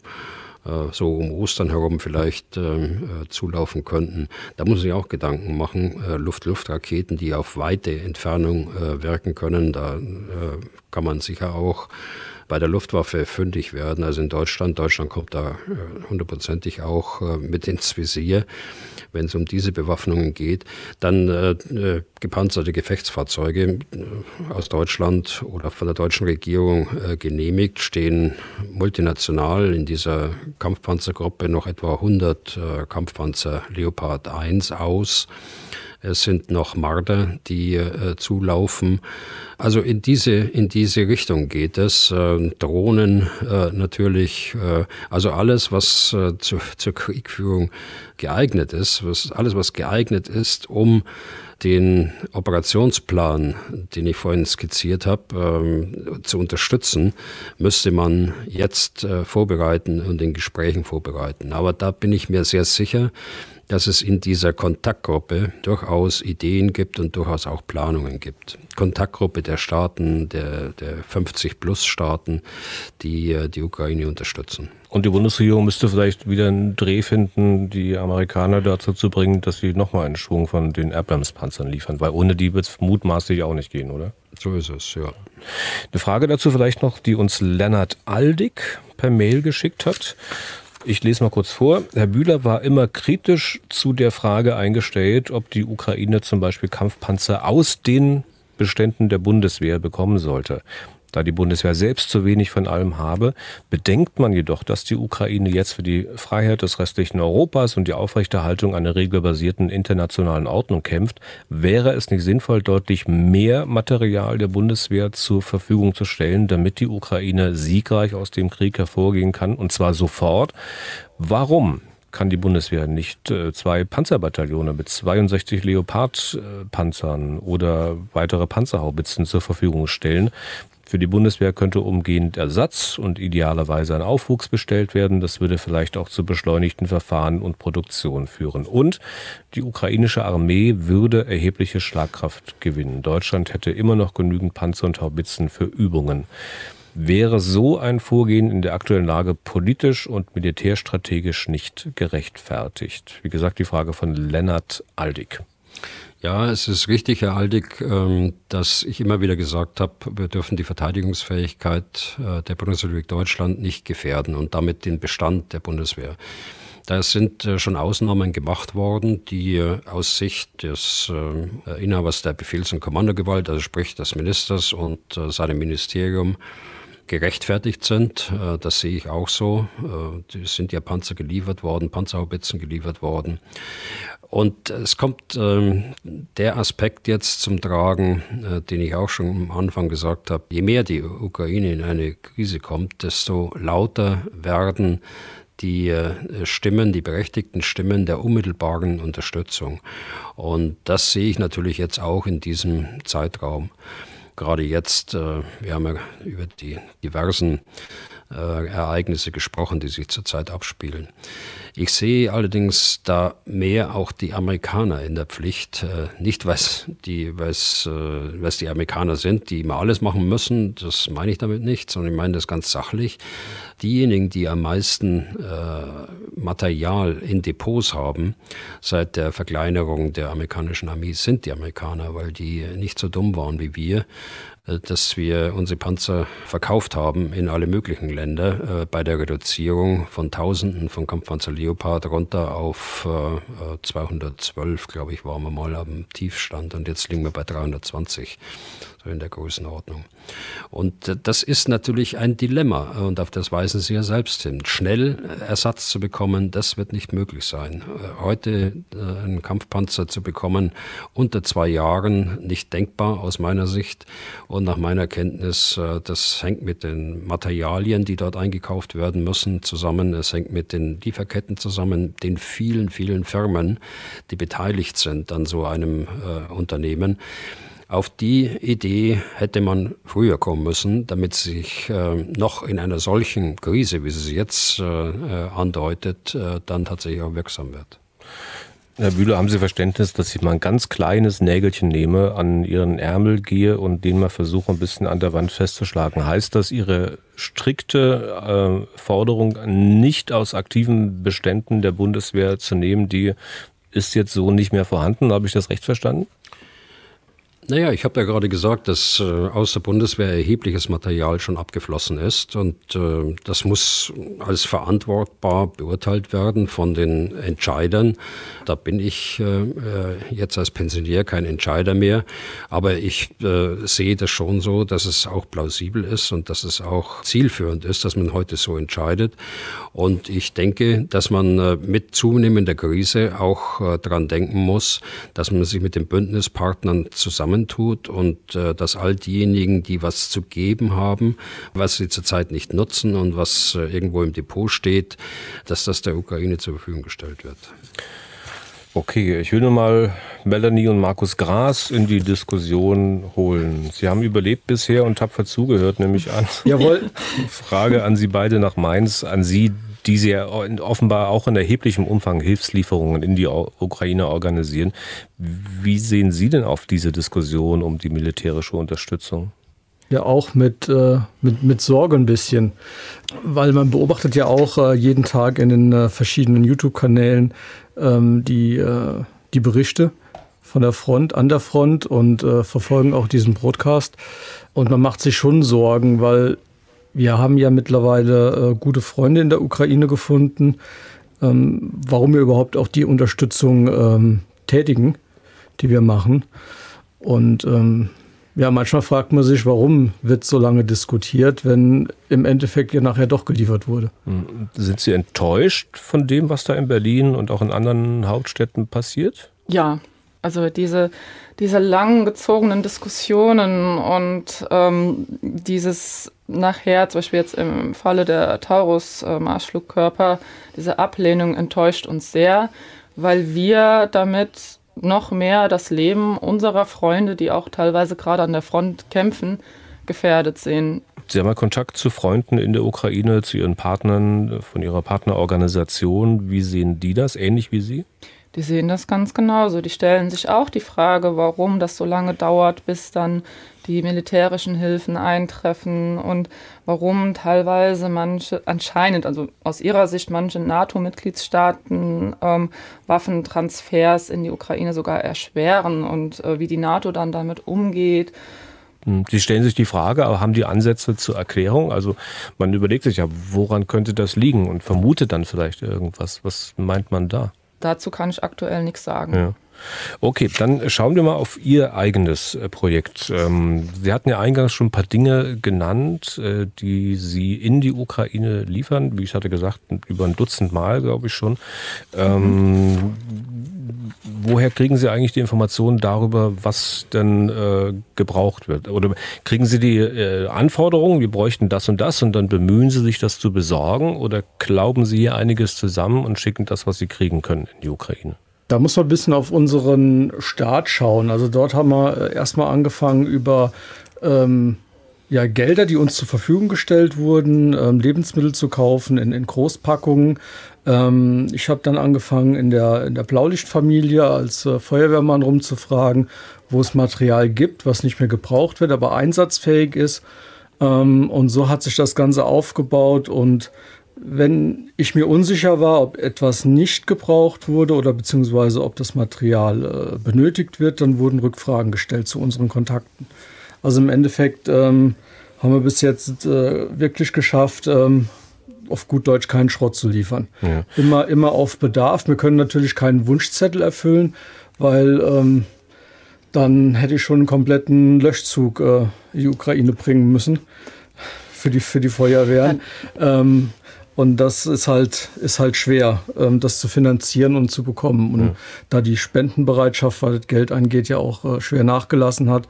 äh, so um Ostern herum vielleicht äh, äh zulaufen könnten. Da muss ich auch Gedanken machen. Äh, Luft-Luft-Raketen, die auf weite Entfernung äh, wirken können, da äh, kann man sicher auch bei der Luftwaffe fündig werden. Also in Deutschland, Deutschland kommt da äh, hundertprozentig auch äh, mit ins Visier, wenn es um diese Bewaffnungen geht. Dann äh, äh gepanzerte Gefechtsfahrzeuge aus Deutschland oder von der deutschen Regierung äh, genehmigt, stehen multinational in dieser Kampfpanzergruppe noch etwa 100 äh, Kampfpanzer Leopard 1 aus es sind noch Marder, die äh, zulaufen. Also in diese, in diese Richtung geht es. Äh, Drohnen äh, natürlich, äh, also alles, was äh, zu, zur Kriegführung geeignet ist, was, alles, was geeignet ist, um den Operationsplan, den ich vorhin skizziert habe, ähm, zu unterstützen, müsste man jetzt äh, vorbereiten und in Gesprächen vorbereiten. Aber da bin ich mir sehr sicher, dass es in dieser Kontaktgruppe durchaus Ideen gibt und durchaus auch Planungen gibt. Kontaktgruppe der Staaten, der, der 50-plus-Staaten, die äh, die Ukraine unterstützen. Und die Bundesregierung müsste vielleicht wieder einen Dreh finden, die Amerikaner dazu zu bringen, dass sie nochmal einen Schwung von den Abrams-Panzern liefern, weil ohne die wird es mutmaßlich auch nicht gehen, oder? So ist es, ja. Eine Frage dazu vielleicht noch, die uns Lennart Aldig per Mail geschickt hat. Ich lese mal kurz vor. Herr Bühler war immer kritisch zu der Frage eingestellt, ob die Ukraine zum Beispiel Kampfpanzer aus den Beständen der Bundeswehr bekommen sollte. Da die Bundeswehr selbst zu wenig von allem habe, bedenkt man jedoch, dass die Ukraine jetzt für die Freiheit des restlichen Europas und die Aufrechterhaltung einer regelbasierten internationalen Ordnung kämpft, wäre es nicht sinnvoll, deutlich mehr Material der Bundeswehr zur Verfügung zu stellen, damit die Ukraine siegreich aus dem Krieg hervorgehen kann, und zwar sofort. Warum? kann die Bundeswehr nicht äh, zwei Panzerbataillone mit 62 Leopard-Panzern äh, oder weitere Panzerhaubitzen zur Verfügung stellen. Für die Bundeswehr könnte umgehend Ersatz und idealerweise ein Aufwuchs bestellt werden. Das würde vielleicht auch zu beschleunigten Verfahren und Produktion führen. Und die ukrainische Armee würde erhebliche Schlagkraft gewinnen. Deutschland hätte immer noch genügend Panzer und Haubitzen für Übungen. Wäre so ein Vorgehen in der aktuellen Lage politisch und militärstrategisch nicht gerechtfertigt? Wie gesagt, die Frage von Lennart Aldig. Ja, es ist richtig, Herr Aldig, ähm, dass ich immer wieder gesagt habe, wir dürfen die Verteidigungsfähigkeit äh, der Bundesrepublik Deutschland nicht gefährden und damit den Bestand der Bundeswehr. Da sind äh, schon Ausnahmen gemacht worden, die äh, aus Sicht des Inhabers der Befehls- und Kommandogewalt, also sprich des Ministers und seinem Ministerium, gerechtfertigt sind. Äh, das sehe ich auch so. Äh, es sind ja Panzer geliefert worden, Panzerhaubitzen geliefert worden. Und es kommt ähm, der Aspekt jetzt zum Tragen, äh, den ich auch schon am Anfang gesagt habe. Je mehr die Ukraine in eine Krise kommt, desto lauter werden die Stimmen, die berechtigten Stimmen der unmittelbaren Unterstützung. Und das sehe ich natürlich jetzt auch in diesem Zeitraum gerade jetzt, äh, wir haben ja über die diversen äh, Ereignisse gesprochen, die sich zurzeit abspielen. Ich sehe allerdings da mehr auch die Amerikaner in der Pflicht. Äh, nicht, weil es die, weil's, äh, weil's die Amerikaner sind, die immer alles machen müssen, das meine ich damit nicht, sondern ich meine das ganz sachlich. Diejenigen, die am meisten äh, Material in Depots haben, seit der Verkleinerung der amerikanischen Armee, sind die Amerikaner, weil die nicht so dumm waren wie wir äh, dass wir unsere Panzer verkauft haben in alle möglichen Länder äh, bei der Reduzierung von Tausenden von Kampfpanzer Leopard runter auf äh, 212, äh, glaube ich, waren wir mal am Tiefstand und jetzt liegen wir bei 320 in der Größenordnung. Und äh, das ist natürlich ein Dilemma äh, und auf das weisen Sie ja selbst hin. Schnell äh, Ersatz zu bekommen, das wird nicht möglich sein. Heute einen Kampfpanzer zu bekommen, unter zwei Jahren, nicht denkbar aus meiner Sicht und nach meiner Kenntnis, das hängt mit den Materialien, die dort eingekauft werden müssen, zusammen. Es hängt mit den Lieferketten zusammen, den vielen, vielen Firmen, die beteiligt sind an so einem äh, Unternehmen. Auf die Idee hätte man früher kommen müssen, damit sich äh, noch in einer solchen Krise, wie sie es jetzt äh, äh, andeutet, äh, dann tatsächlich auch wirksam wird. Herr Bühler, haben Sie Verständnis, dass ich mal ein ganz kleines Nägelchen nehme, an Ihren Ärmel gehe und den mal versuche, ein bisschen an der Wand festzuschlagen? Heißt das, Ihre strikte äh, Forderung, nicht aus aktiven Beständen der Bundeswehr zu nehmen, die ist jetzt so nicht mehr vorhanden? Habe ich das recht verstanden? Naja, ich habe ja gerade gesagt, dass äh, aus der Bundeswehr erhebliches Material schon abgeflossen ist und äh, das muss als verantwortbar beurteilt werden von den Entscheidern. Da bin ich äh, äh jetzt als Pensionär kein Entscheider mehr, aber ich äh, sehe das schon so, dass es auch plausibel ist und dass es auch zielführend ist, dass man heute so entscheidet. Und ich denke, dass man äh, mit zunehmender Krise auch dran denken muss, dass man sich mit den Bündnispartnern zusammen zusammentut und äh, dass all diejenigen, die was zu geben haben, was sie zurzeit nicht nutzen und was äh, irgendwo im Depot steht, dass das der Ukraine zur Verfügung gestellt wird. Okay, ich will nur mal Melanie und Markus Gras in die Diskussion holen. Sie haben überlebt bisher und tapfer zugehört, nämlich an. Jawohl. Frage an Sie beide nach Mainz, an Sie, die sie ja offenbar auch in erheblichem Umfang Hilfslieferungen in die Ukraine organisieren. Wie sehen Sie denn auf diese Diskussion um die militärische Unterstützung? Ja, auch mit, äh, mit, mit Sorge ein bisschen, weil man beobachtet ja auch äh, jeden Tag in den äh, verschiedenen YouTube-Kanälen ähm, die, äh, die Berichte von der Front, an der Front und äh, verfolgen auch diesen Broadcast. Und man macht sich schon Sorgen, weil wir haben ja mittlerweile äh, gute Freunde in der Ukraine gefunden, ähm, warum wir überhaupt auch die Unterstützung ähm, tätigen, die wir machen. Und ähm, ja, manchmal fragt man sich, warum wird so lange diskutiert, wenn im Endeffekt ja nachher doch geliefert wurde. Hm, sind Sie enttäuscht von dem, was da in Berlin und auch in anderen Hauptstädten passiert? Ja, also diese diese lang gezogenen Diskussionen und ähm, dieses nachher, zum Beispiel jetzt im Falle der Taurus-Marschflugkörper, äh, diese Ablehnung enttäuscht uns sehr, weil wir damit noch mehr das Leben unserer Freunde, die auch teilweise gerade an der Front kämpfen, gefährdet sehen. Sie haben ja Kontakt zu Freunden in der Ukraine, zu Ihren Partnern von Ihrer Partnerorganisation. Wie sehen die das? Ähnlich wie Sie? Die sehen das ganz genauso. Die stellen sich auch die Frage, warum das so lange dauert, bis dann die militärischen Hilfen eintreffen und warum teilweise manche, anscheinend, also aus ihrer Sicht manche NATO-Mitgliedstaaten ähm, Waffentransfers in die Ukraine sogar erschweren und äh, wie die NATO dann damit umgeht. Hm, sie stellen sich die Frage, aber haben die Ansätze zur Erklärung? Also man überlegt sich ja, woran könnte das liegen und vermutet dann vielleicht irgendwas. Was meint man da? Dazu kann ich aktuell nichts sagen. Ja. Okay, dann schauen wir mal auf Ihr eigenes äh, Projekt. Ähm, Sie hatten ja eingangs schon ein paar Dinge genannt, äh, die Sie in die Ukraine liefern. Wie ich hatte gesagt, über ein Dutzend Mal, glaube ich schon. Mhm. Woher kriegen Sie eigentlich die Informationen darüber, was denn äh, gebraucht wird? Oder kriegen Sie die Anforderungen, wir bräuchten das und das und dann bemühen Sie sich, das zu besorgen? Oder glauben Sie hier einiges zusammen und schicken das, was Sie kriegen können, in die Ukraine? Da muss man ein bisschen auf unseren Start schauen. Also dort haben wir äh, erstmal angefangen über ähm, ja, Gelder, die uns zur Verfügung gestellt wurden, ähm, Lebensmittel zu kaufen in, in Großpackungen. Ähm, ich habe dann angefangen, in der, in der Blaulichtfamilie als äh, Feuerwehrmann rumzufragen, wo es Material gibt, was nicht mehr gebraucht wird, aber einsatzfähig ist. Ähm, und so hat sich das Ganze aufgebaut und wenn ich mir unsicher war, ob etwas nicht gebraucht wurde oder beziehungsweise ob das Material äh, benötigt wird, dann wurden Rückfragen gestellt zu unseren Kontakten. Also im Endeffekt ähm, haben wir bis jetzt äh, wirklich geschafft, ähm, auf gut Deutsch keinen Schrott zu liefern. Ja. Immer, immer auf Bedarf. Wir können natürlich keinen Wunschzettel erfüllen, weil ähm, dann hätte ich schon einen kompletten Löschzug äh, in die Ukraine bringen müssen für die, für die Feuerwehren. Ähm, und das ist halt, ist halt schwer, ähm, das zu finanzieren und zu bekommen. Und mhm. da die Spendenbereitschaft, was das Geld angeht, ja auch äh, schwer nachgelassen hat,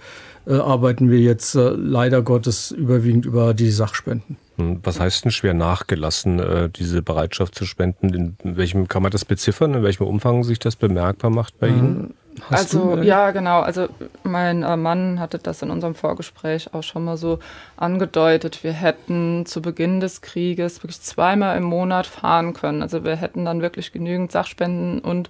äh, arbeiten wir jetzt äh, leider Gottes überwiegend über die Sachspenden. Hm, was heißt denn schwer nachgelassen, diese Bereitschaft zu spenden? In welchem kann man das beziffern? In welchem Umfang sich das bemerkbar macht bei mhm. Ihnen? Hast also du, äh, ja, genau. Also mein äh, Mann hatte das in unserem Vorgespräch auch schon mal so angedeutet. Wir hätten zu Beginn des Krieges wirklich zweimal im Monat fahren können. Also wir hätten dann wirklich genügend Sachspenden und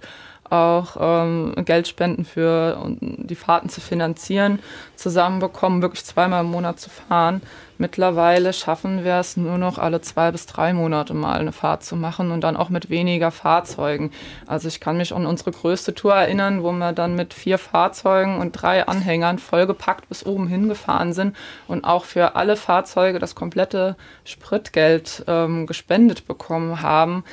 auch ähm, Geld spenden für um die Fahrten zu finanzieren, zusammenbekommen, wirklich zweimal im Monat zu fahren. Mittlerweile schaffen wir es nur noch alle zwei bis drei Monate mal eine Fahrt zu machen und dann auch mit weniger Fahrzeugen. Also ich kann mich an unsere größte Tour erinnern, wo wir dann mit vier Fahrzeugen und drei Anhängern vollgepackt bis oben hingefahren sind und auch für alle Fahrzeuge das komplette Spritgeld ähm, gespendet bekommen haben.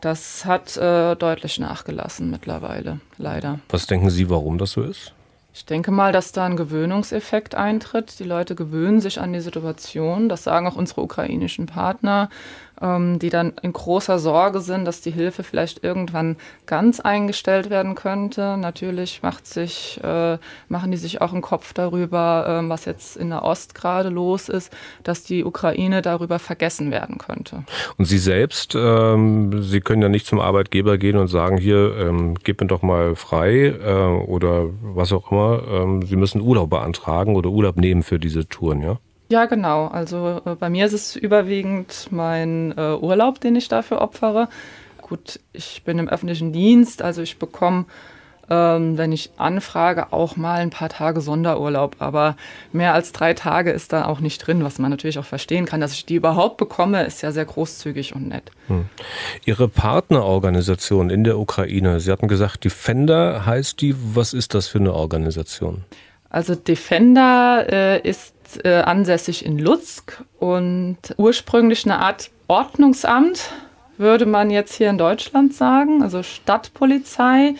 Das hat äh, deutlich nachgelassen mittlerweile, leider. Was denken Sie, warum das so ist? Ich denke mal, dass da ein Gewöhnungseffekt eintritt. Die Leute gewöhnen sich an die Situation. Das sagen auch unsere ukrainischen Partner ähm, die dann in großer Sorge sind, dass die Hilfe vielleicht irgendwann ganz eingestellt werden könnte. Natürlich macht sich, äh, machen die sich auch einen Kopf darüber, äh, was jetzt in der Ost gerade los ist, dass die Ukraine darüber vergessen werden könnte. Und Sie selbst, ähm, Sie können ja nicht zum Arbeitgeber gehen und sagen, hier, ähm, gib mir doch mal frei äh, oder was auch immer. Ähm, Sie müssen Urlaub beantragen oder Urlaub nehmen für diese Touren, ja? Ja, genau. Also äh, bei mir ist es überwiegend mein äh, Urlaub, den ich dafür opfere. Gut, ich bin im öffentlichen Dienst, also ich bekomme, ähm, wenn ich anfrage, auch mal ein paar Tage Sonderurlaub. Aber mehr als drei Tage ist da auch nicht drin, was man natürlich auch verstehen kann. Dass ich die überhaupt bekomme, ist ja sehr großzügig und nett. Hm. Ihre Partnerorganisation in der Ukraine, Sie hatten gesagt, Defender heißt die. Was ist das für eine Organisation? Also Defender äh, ist äh, ansässig in Lutzk und ursprünglich eine Art Ordnungsamt, würde man jetzt hier in Deutschland sagen, also Stadtpolizei,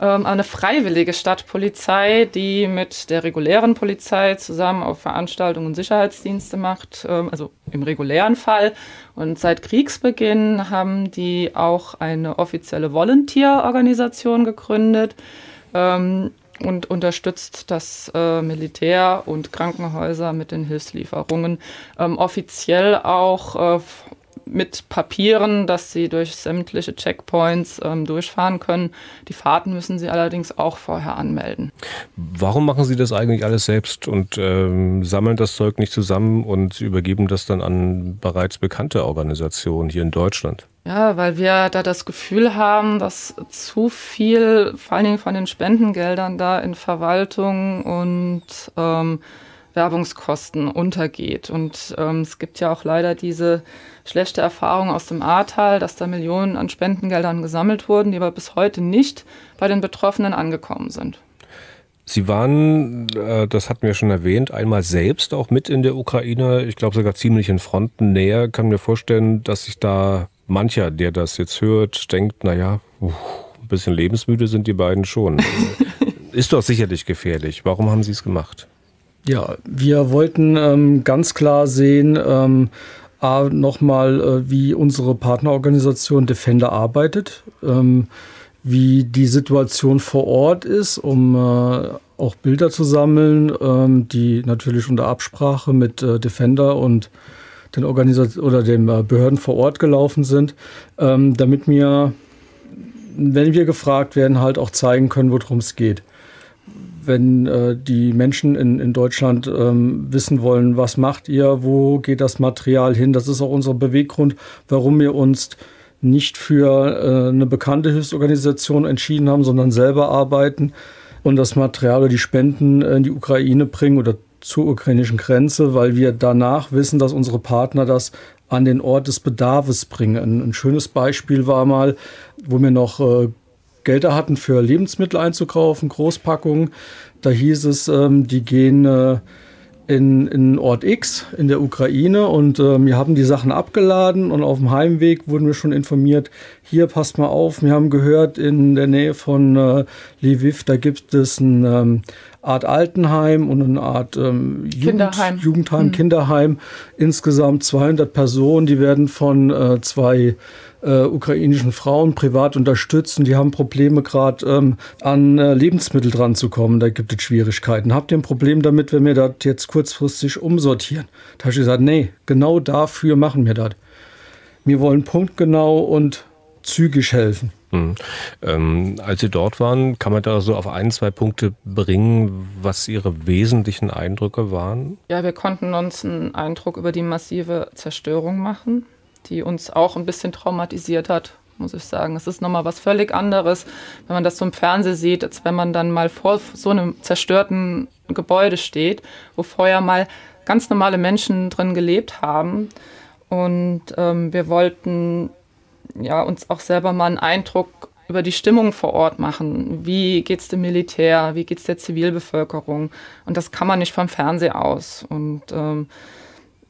ähm, eine freiwillige Stadtpolizei, die mit der regulären Polizei zusammen auf Veranstaltungen und Sicherheitsdienste macht, ähm, also im regulären Fall. Und seit Kriegsbeginn haben die auch eine offizielle Volunteer-Organisation gegründet. Ähm, und unterstützt das äh, Militär und Krankenhäuser mit den Hilfslieferungen. Ähm, offiziell auch äh, mit Papieren, dass sie durch sämtliche Checkpoints ähm, durchfahren können. Die Fahrten müssen sie allerdings auch vorher anmelden. Warum machen Sie das eigentlich alles selbst und ähm, sammeln das Zeug nicht zusammen und übergeben das dann an bereits bekannte Organisationen hier in Deutschland? Ja, weil wir da das Gefühl haben, dass zu viel, vor allen Dingen von den Spendengeldern da in Verwaltung und ähm, Werbungskosten untergeht. Und ähm, es gibt ja auch leider diese schlechte Erfahrung aus dem Ahrtal, dass da Millionen an Spendengeldern gesammelt wurden, die aber bis heute nicht bei den Betroffenen angekommen sind. Sie waren, äh, das hatten wir schon erwähnt, einmal selbst auch mit in der Ukraine, ich glaube sogar ziemlich in Fronten näher. Ich Kann mir vorstellen, dass sich da mancher, der das jetzt hört, denkt, naja, ein bisschen lebensmüde sind die beiden schon. Ist doch sicherlich gefährlich. Warum haben Sie es gemacht? Ja, wir wollten ähm, ganz klar sehen, ähm, nochmal, äh, wie unsere Partnerorganisation Defender arbeitet, ähm, wie die Situation vor Ort ist, um äh, auch Bilder zu sammeln, ähm, die natürlich unter Absprache mit äh, Defender und den Organisat oder den äh, Behörden vor Ort gelaufen sind, ähm, damit wir, wenn wir gefragt werden, halt auch zeigen können, worum es geht wenn äh, die Menschen in, in Deutschland ähm, wissen wollen, was macht ihr, wo geht das Material hin. Das ist auch unser Beweggrund, warum wir uns nicht für äh, eine bekannte Hilfsorganisation entschieden haben, sondern selber arbeiten und das Material oder die Spenden in die Ukraine bringen oder zur ukrainischen Grenze, weil wir danach wissen, dass unsere Partner das an den Ort des Bedarfs bringen. Ein, ein schönes Beispiel war mal, wo wir noch äh, Gelder hatten für Lebensmittel einzukaufen, Großpackungen. Da hieß es, ähm, die gehen äh, in, in Ort X in der Ukraine und ähm, wir haben die Sachen abgeladen und auf dem Heimweg wurden wir schon informiert, hier passt mal auf, wir haben gehört, in der Nähe von äh, Lviv, da gibt es eine ähm, Art Altenheim und eine Art ähm, Kinderheim. Jugendheim, hm. Kinderheim. Insgesamt 200 Personen, die werden von äh, zwei äh, ukrainischen Frauen privat unterstützt und die haben Probleme gerade ähm, an äh, Lebensmittel dran zu kommen. Da gibt es Schwierigkeiten. Habt ihr ein Problem damit, wenn wir das jetzt kurzfristig umsortieren? Da habe ich gesagt, nee, genau dafür machen wir das. Wir wollen punktgenau und zügig helfen. Mhm. Ähm, als Sie dort waren, kann man da so auf ein, zwei Punkte bringen, was Ihre wesentlichen Eindrücke waren? Ja, wir konnten uns einen Eindruck über die massive Zerstörung machen, die uns auch ein bisschen traumatisiert hat, muss ich sagen. Es ist nochmal was völlig anderes, wenn man das so im Fernsehen sieht, als wenn man dann mal vor so einem zerstörten Gebäude steht, wo vorher mal ganz normale Menschen drin gelebt haben. Und ähm, wir wollten ja, uns auch selber mal einen Eindruck über die Stimmung vor Ort machen. Wie geht es dem Militär? Wie geht es der Zivilbevölkerung? Und das kann man nicht vom Fernseher aus. Und ähm,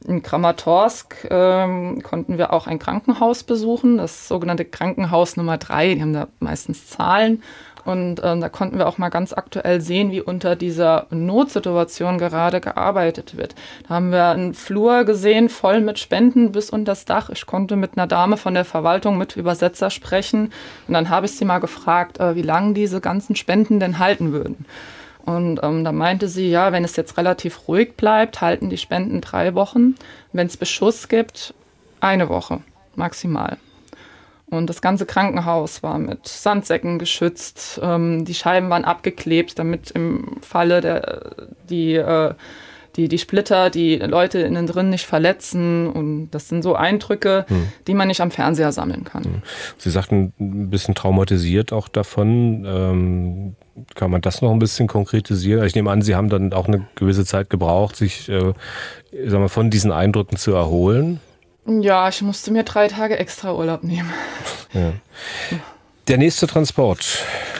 in Kramatorsk ähm, konnten wir auch ein Krankenhaus besuchen, das sogenannte Krankenhaus Nummer 3. Die haben da meistens Zahlen. Und ähm, da konnten wir auch mal ganz aktuell sehen, wie unter dieser Notsituation gerade gearbeitet wird. Da haben wir einen Flur gesehen, voll mit Spenden bis unter das Dach. Ich konnte mit einer Dame von der Verwaltung mit Übersetzer sprechen. Und dann habe ich sie mal gefragt, äh, wie lange diese ganzen Spenden denn halten würden. Und ähm, da meinte sie, ja, wenn es jetzt relativ ruhig bleibt, halten die Spenden drei Wochen. Wenn es Beschuss gibt, eine Woche maximal. Und das ganze Krankenhaus war mit Sandsäcken geschützt. Ähm, die Scheiben waren abgeklebt, damit im Falle der, die, äh, die, die Splitter die Leute innen drin nicht verletzen. Und das sind so Eindrücke, hm. die man nicht am Fernseher sammeln kann. Hm. Sie sagten, ein bisschen traumatisiert auch davon. Ähm kann man das noch ein bisschen konkretisieren? Also ich nehme an, Sie haben dann auch eine gewisse Zeit gebraucht, sich äh, sagen wir, von diesen Eindrücken zu erholen. Ja, ich musste mir drei Tage extra Urlaub nehmen. Ja. Der nächste Transport,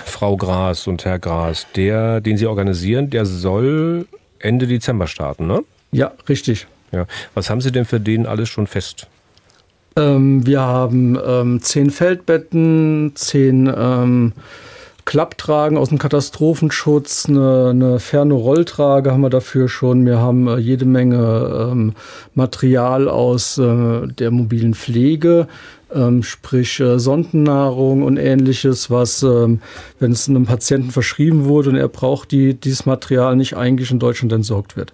Frau Gras und Herr Gras, der, den Sie organisieren, der soll Ende Dezember starten, ne? Ja, richtig. Ja. Was haben Sie denn für den alles schon fest? Ähm, wir haben ähm, zehn Feldbetten, zehn ähm, Klapptragen aus dem Katastrophenschutz, eine, eine ferne Rolltrage haben wir dafür schon. Wir haben äh, jede Menge ähm, Material aus äh, der mobilen Pflege, ähm, sprich äh, Sondennahrung und ähnliches, was, ähm, wenn es einem Patienten verschrieben wurde und er braucht die, dieses Material nicht eigentlich in Deutschland entsorgt wird.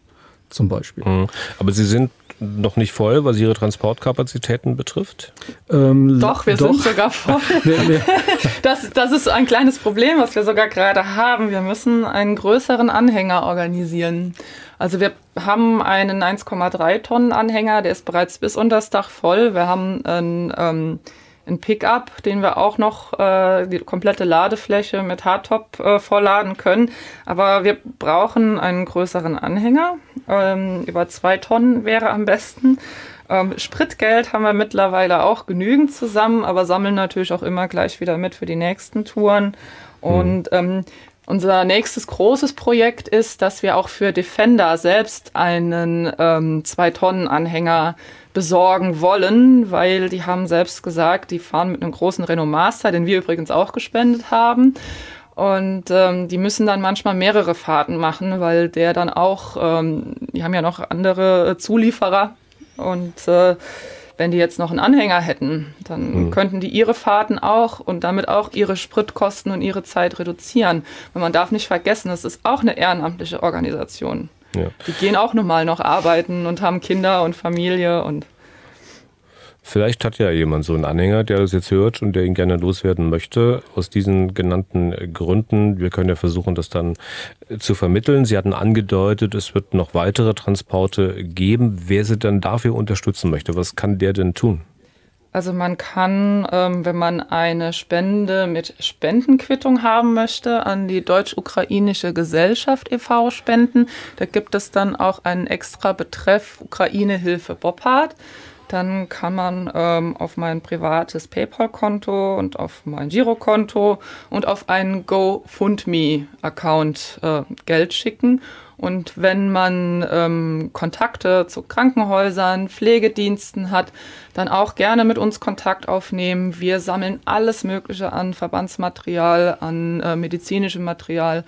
Zum Beispiel. Mhm. Aber Sie sind noch nicht voll, was Ihre Transportkapazitäten betrifft? Ähm, doch, wir doch. sind sogar voll. das, das ist ein kleines Problem, was wir sogar gerade haben. Wir müssen einen größeren Anhänger organisieren. Also wir haben einen 1,3 Tonnen Anhänger, der ist bereits bis unter das Dach voll. Wir haben einen ähm, ein Pickup, den wir auch noch äh, die komplette Ladefläche mit Hardtop äh, vollladen können. Aber wir brauchen einen größeren Anhänger. Ähm, über zwei Tonnen wäre am besten. Ähm, Spritgeld haben wir mittlerweile auch genügend zusammen, aber sammeln natürlich auch immer gleich wieder mit für die nächsten Touren. Hm. Und ähm, unser nächstes großes Projekt ist, dass wir auch für Defender selbst einen ähm, Zwei-Tonnen-Anhänger äh, besorgen wollen, weil die haben selbst gesagt, die fahren mit einem großen Renault Master, den wir übrigens auch gespendet haben. Und ähm, die müssen dann manchmal mehrere Fahrten machen, weil der dann auch, ähm, die haben ja noch andere Zulieferer. Und äh, wenn die jetzt noch einen Anhänger hätten, dann mhm. könnten die ihre Fahrten auch und damit auch ihre Spritkosten und ihre Zeit reduzieren. Weil man darf nicht vergessen, es ist auch eine ehrenamtliche Organisation. Ja. Die gehen auch normal noch arbeiten und haben Kinder und Familie und. Vielleicht hat ja jemand so einen Anhänger, der das jetzt hört und der ihn gerne loswerden möchte. Aus diesen genannten Gründen, wir können ja versuchen, das dann äh, zu vermitteln. Sie hatten angedeutet, es wird noch weitere Transporte geben. Wer sie dann dafür unterstützen möchte, was kann der denn tun? Also man kann, ähm, wenn man eine Spende mit Spendenquittung haben möchte, an die Deutsch-Ukrainische Gesellschaft e.V. spenden. Da gibt es dann auch einen extra Betreff Ukraine-Hilfe Boppard. Dann kann man ähm, auf mein privates PayPal-Konto und auf mein Girokonto und auf einen GoFundMe-Account äh, Geld schicken. Und wenn man ähm, Kontakte zu Krankenhäusern, Pflegediensten hat, dann auch gerne mit uns Kontakt aufnehmen. Wir sammeln alles Mögliche an Verbandsmaterial, an äh, medizinischem Material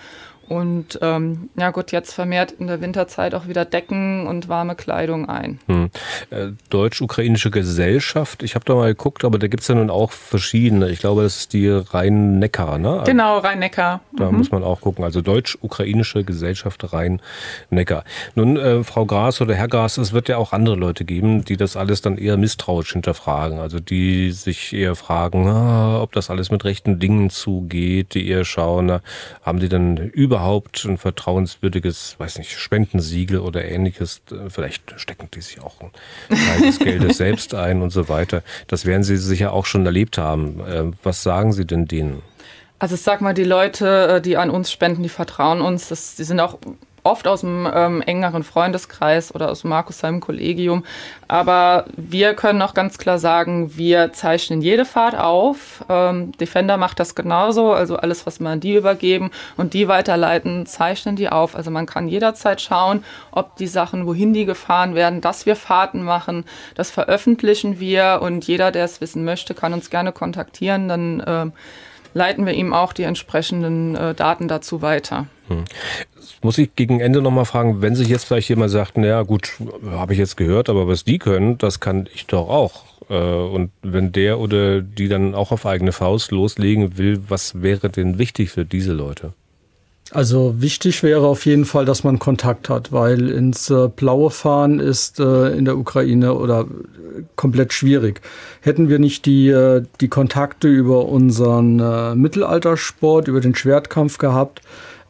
und ähm, ja gut, jetzt vermehrt in der Winterzeit auch wieder Decken und warme Kleidung ein. Hm. Äh, Deutsch-Ukrainische Gesellschaft, ich habe da mal geguckt, aber da gibt es ja nun auch verschiedene. Ich glaube, das ist die Rhein-Neckar, ne? Genau, Rhein-Neckar. Da mhm. muss man auch gucken. Also Deutsch-Ukrainische Gesellschaft Rhein-Neckar. Nun, äh, Frau Gras oder Herr Gras, es wird ja auch andere Leute geben, die das alles dann eher misstrauisch hinterfragen. Also die sich eher fragen, ah, ob das alles mit rechten Dingen zugeht, die eher schauen, na, haben die dann über überhaupt ein vertrauenswürdiges, weiß nicht, Spendensiegel oder ähnliches. Vielleicht stecken die sich auch ein Teil des Geldes selbst ein und so weiter. Das werden Sie sicher auch schon erlebt haben. Ähm, was sagen Sie denn denen? Also ich sag mal, die Leute, äh, die an uns spenden, die vertrauen uns. Das, die sind auch oft aus dem ähm, engeren Freundeskreis oder aus Markus seinem Kollegium. Aber wir können auch ganz klar sagen, wir zeichnen jede Fahrt auf. Ähm, Defender macht das genauso. Also alles, was wir an die übergeben und die weiterleiten, zeichnen die auf. Also man kann jederzeit schauen, ob die Sachen, wohin die gefahren werden, dass wir Fahrten machen. Das veröffentlichen wir und jeder, der es wissen möchte, kann uns gerne kontaktieren. Dann ähm, leiten wir ihm auch die entsprechenden äh, Daten dazu weiter. Hm. Muss ich gegen Ende nochmal fragen, wenn sich jetzt vielleicht jemand sagt, naja gut, habe ich jetzt gehört, aber was die können, das kann ich doch auch. Äh, und wenn der oder die dann auch auf eigene Faust loslegen will, was wäre denn wichtig für diese Leute? Also wichtig wäre auf jeden Fall, dass man Kontakt hat, weil ins äh, Blaue fahren ist äh, in der Ukraine oder äh, komplett schwierig. Hätten wir nicht die, die Kontakte über unseren Mittelaltersport, über den Schwertkampf gehabt,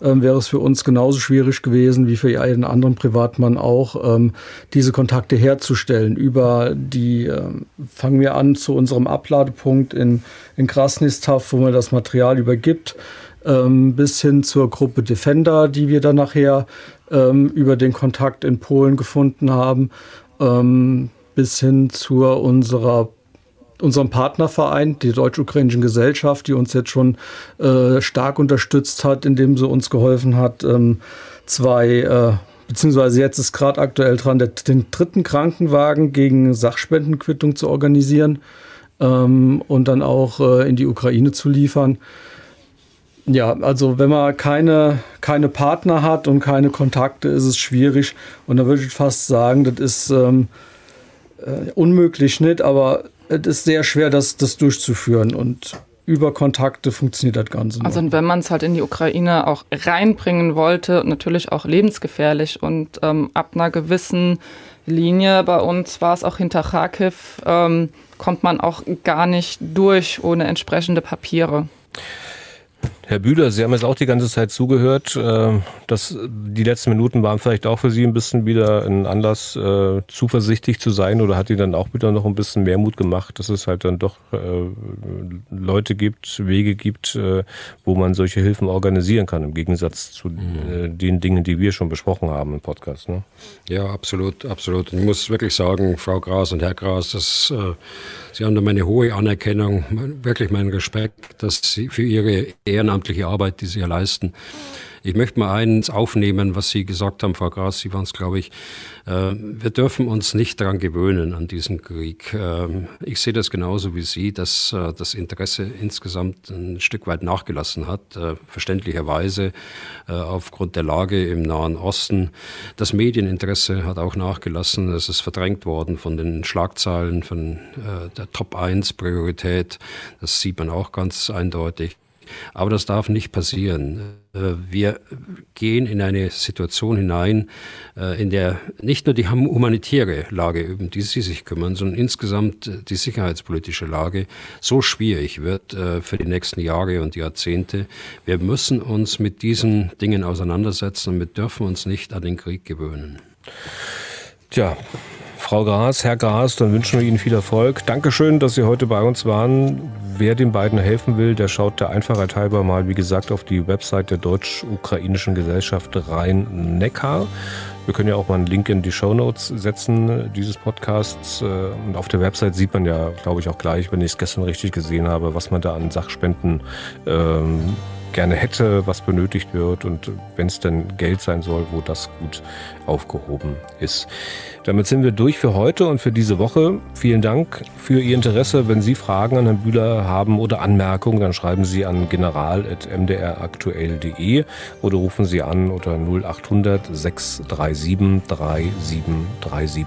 ähm, wäre es für uns genauso schwierig gewesen wie für jeden anderen Privatmann auch, ähm, diese Kontakte herzustellen. Über die, ähm, fangen wir an, zu unserem Abladepunkt in, in Krasnistav, wo man das Material übergibt ähm, bis hin zur Gruppe Defender, die wir dann nachher ähm, über den Kontakt in Polen gefunden haben, ähm, bis hin zu unserer unserem Partnerverein, die Deutsch-Ukrainischen Gesellschaft, die uns jetzt schon äh, stark unterstützt hat, indem sie uns geholfen hat, ähm, zwei, äh, beziehungsweise jetzt ist gerade aktuell dran, der, den dritten Krankenwagen gegen Sachspendenquittung zu organisieren ähm, und dann auch äh, in die Ukraine zu liefern. Ja, also wenn man keine, keine Partner hat und keine Kontakte, ist es schwierig. Und da würde ich fast sagen, das ist ähm, äh, unmöglich nicht, aber es ist sehr schwer, das, das durchzuführen. Und über Kontakte funktioniert das Ganze. Nur. Also wenn man es halt in die Ukraine auch reinbringen wollte, natürlich auch lebensgefährlich. Und ähm, ab einer gewissen Linie bei uns war es auch hinter Kharkiv, ähm, kommt man auch gar nicht durch ohne entsprechende Papiere. Herr Bühler, Sie haben jetzt auch die ganze Zeit zugehört. Ähm, das, die letzten Minuten waren vielleicht auch für Sie ein bisschen wieder ein Anlass, äh, zuversichtlich zu sein oder hat Ihnen dann auch wieder noch ein bisschen mehr Mut gemacht, dass es halt dann doch äh, Leute gibt, Wege gibt, äh, wo man solche Hilfen organisieren kann, im Gegensatz zu mhm. den Dingen, die wir schon besprochen haben im Podcast. Ne? Ja, absolut, absolut. Ich muss wirklich sagen, Frau Gras und Herr Gras, das Sie haben da meine hohe Anerkennung, wirklich meinen Respekt dass Sie für Ihre ehrenamtliche Arbeit, die Sie hier leisten. Ich möchte mal eins aufnehmen, was Sie gesagt haben, Frau Gras, Sie waren es, glaube ich. Äh, wir dürfen uns nicht daran gewöhnen, an diesen Krieg. Ähm, ich sehe das genauso wie Sie, dass äh, das Interesse insgesamt ein Stück weit nachgelassen hat, äh, verständlicherweise aufgrund der Lage im Nahen Osten. Das Medieninteresse hat auch nachgelassen. Es ist verdrängt worden von den Schlagzeilen, von der Top-1-Priorität. Das sieht man auch ganz eindeutig. Aber das darf nicht passieren. Äh, wir gehen in eine Situation hinein, äh, in der nicht nur die humanitäre Lage, um die Sie sich kümmern, sondern insgesamt äh, die sicherheitspolitische Lage so schwierig wird für die nächsten Jahre und Jahrzehnte. Wir müssen uns mit diesen Dingen auseinandersetzen und wir dürfen uns nicht an den Krieg gewöhnen. Tja, Frau Gras, Herr Gras, dann wünschen wir Ihnen viel Erfolg. Dankeschön, dass Sie heute bei uns waren. Wer den beiden helfen will, der schaut der Einfachheit halber mal, wie gesagt, auf die Website der Deutsch-Ukrainischen Gesellschaft Rhein-Neckar. Wir können ja auch mal einen Link in die Shownotes setzen dieses Podcasts. Äh, und auf der Website sieht man ja, glaube ich, auch gleich, wenn ich es gestern richtig gesehen habe, was man da an Sachspenden ähm, gerne hätte, was benötigt wird und wenn es denn Geld sein soll, wo das gut aufgehoben ist. Damit sind wir durch für heute und für diese Woche. Vielen Dank für Ihr Interesse. Wenn Sie Fragen an Herrn Bühler haben oder Anmerkungen, dann schreiben Sie an general.mdraktuell.de oder rufen Sie an unter 0800 637 3737.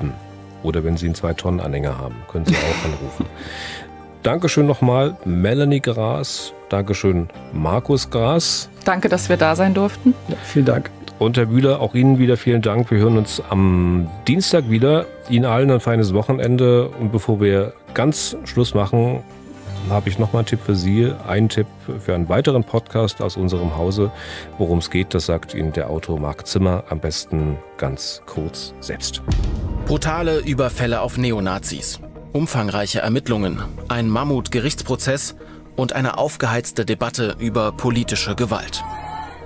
Oder wenn Sie einen 2-Tonnen-Anhänger haben, können Sie auch anrufen. Dankeschön nochmal, Melanie Gras. Dankeschön, Markus Gras. Danke, dass wir da sein durften. Ja, vielen Dank. Und Herr Bühler, auch Ihnen wieder vielen Dank. Wir hören uns am Dienstag wieder. Ihnen allen ein feines Wochenende. Und bevor wir ganz Schluss machen, habe ich nochmal einen Tipp für Sie. Einen Tipp für einen weiteren Podcast aus unserem Hause. Worum es geht, das sagt Ihnen der Autor Marc Zimmer am besten ganz kurz selbst. Brutale Überfälle auf Neonazis. Umfangreiche Ermittlungen, ein Mammutgerichtsprozess und eine aufgeheizte Debatte über politische Gewalt.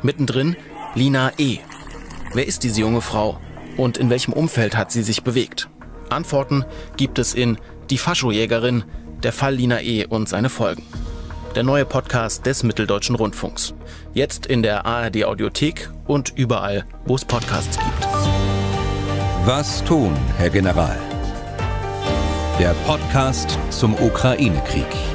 Mittendrin Lina E. Wer ist diese junge Frau und in welchem Umfeld hat sie sich bewegt? Antworten gibt es in Die Faschojägerin, der Fall Lina E. und seine Folgen. Der neue Podcast des Mitteldeutschen Rundfunks. Jetzt in der ARD Audiothek und überall, wo es Podcasts gibt. Was tun, Herr General? der Podcast zum Ukraine-Krieg.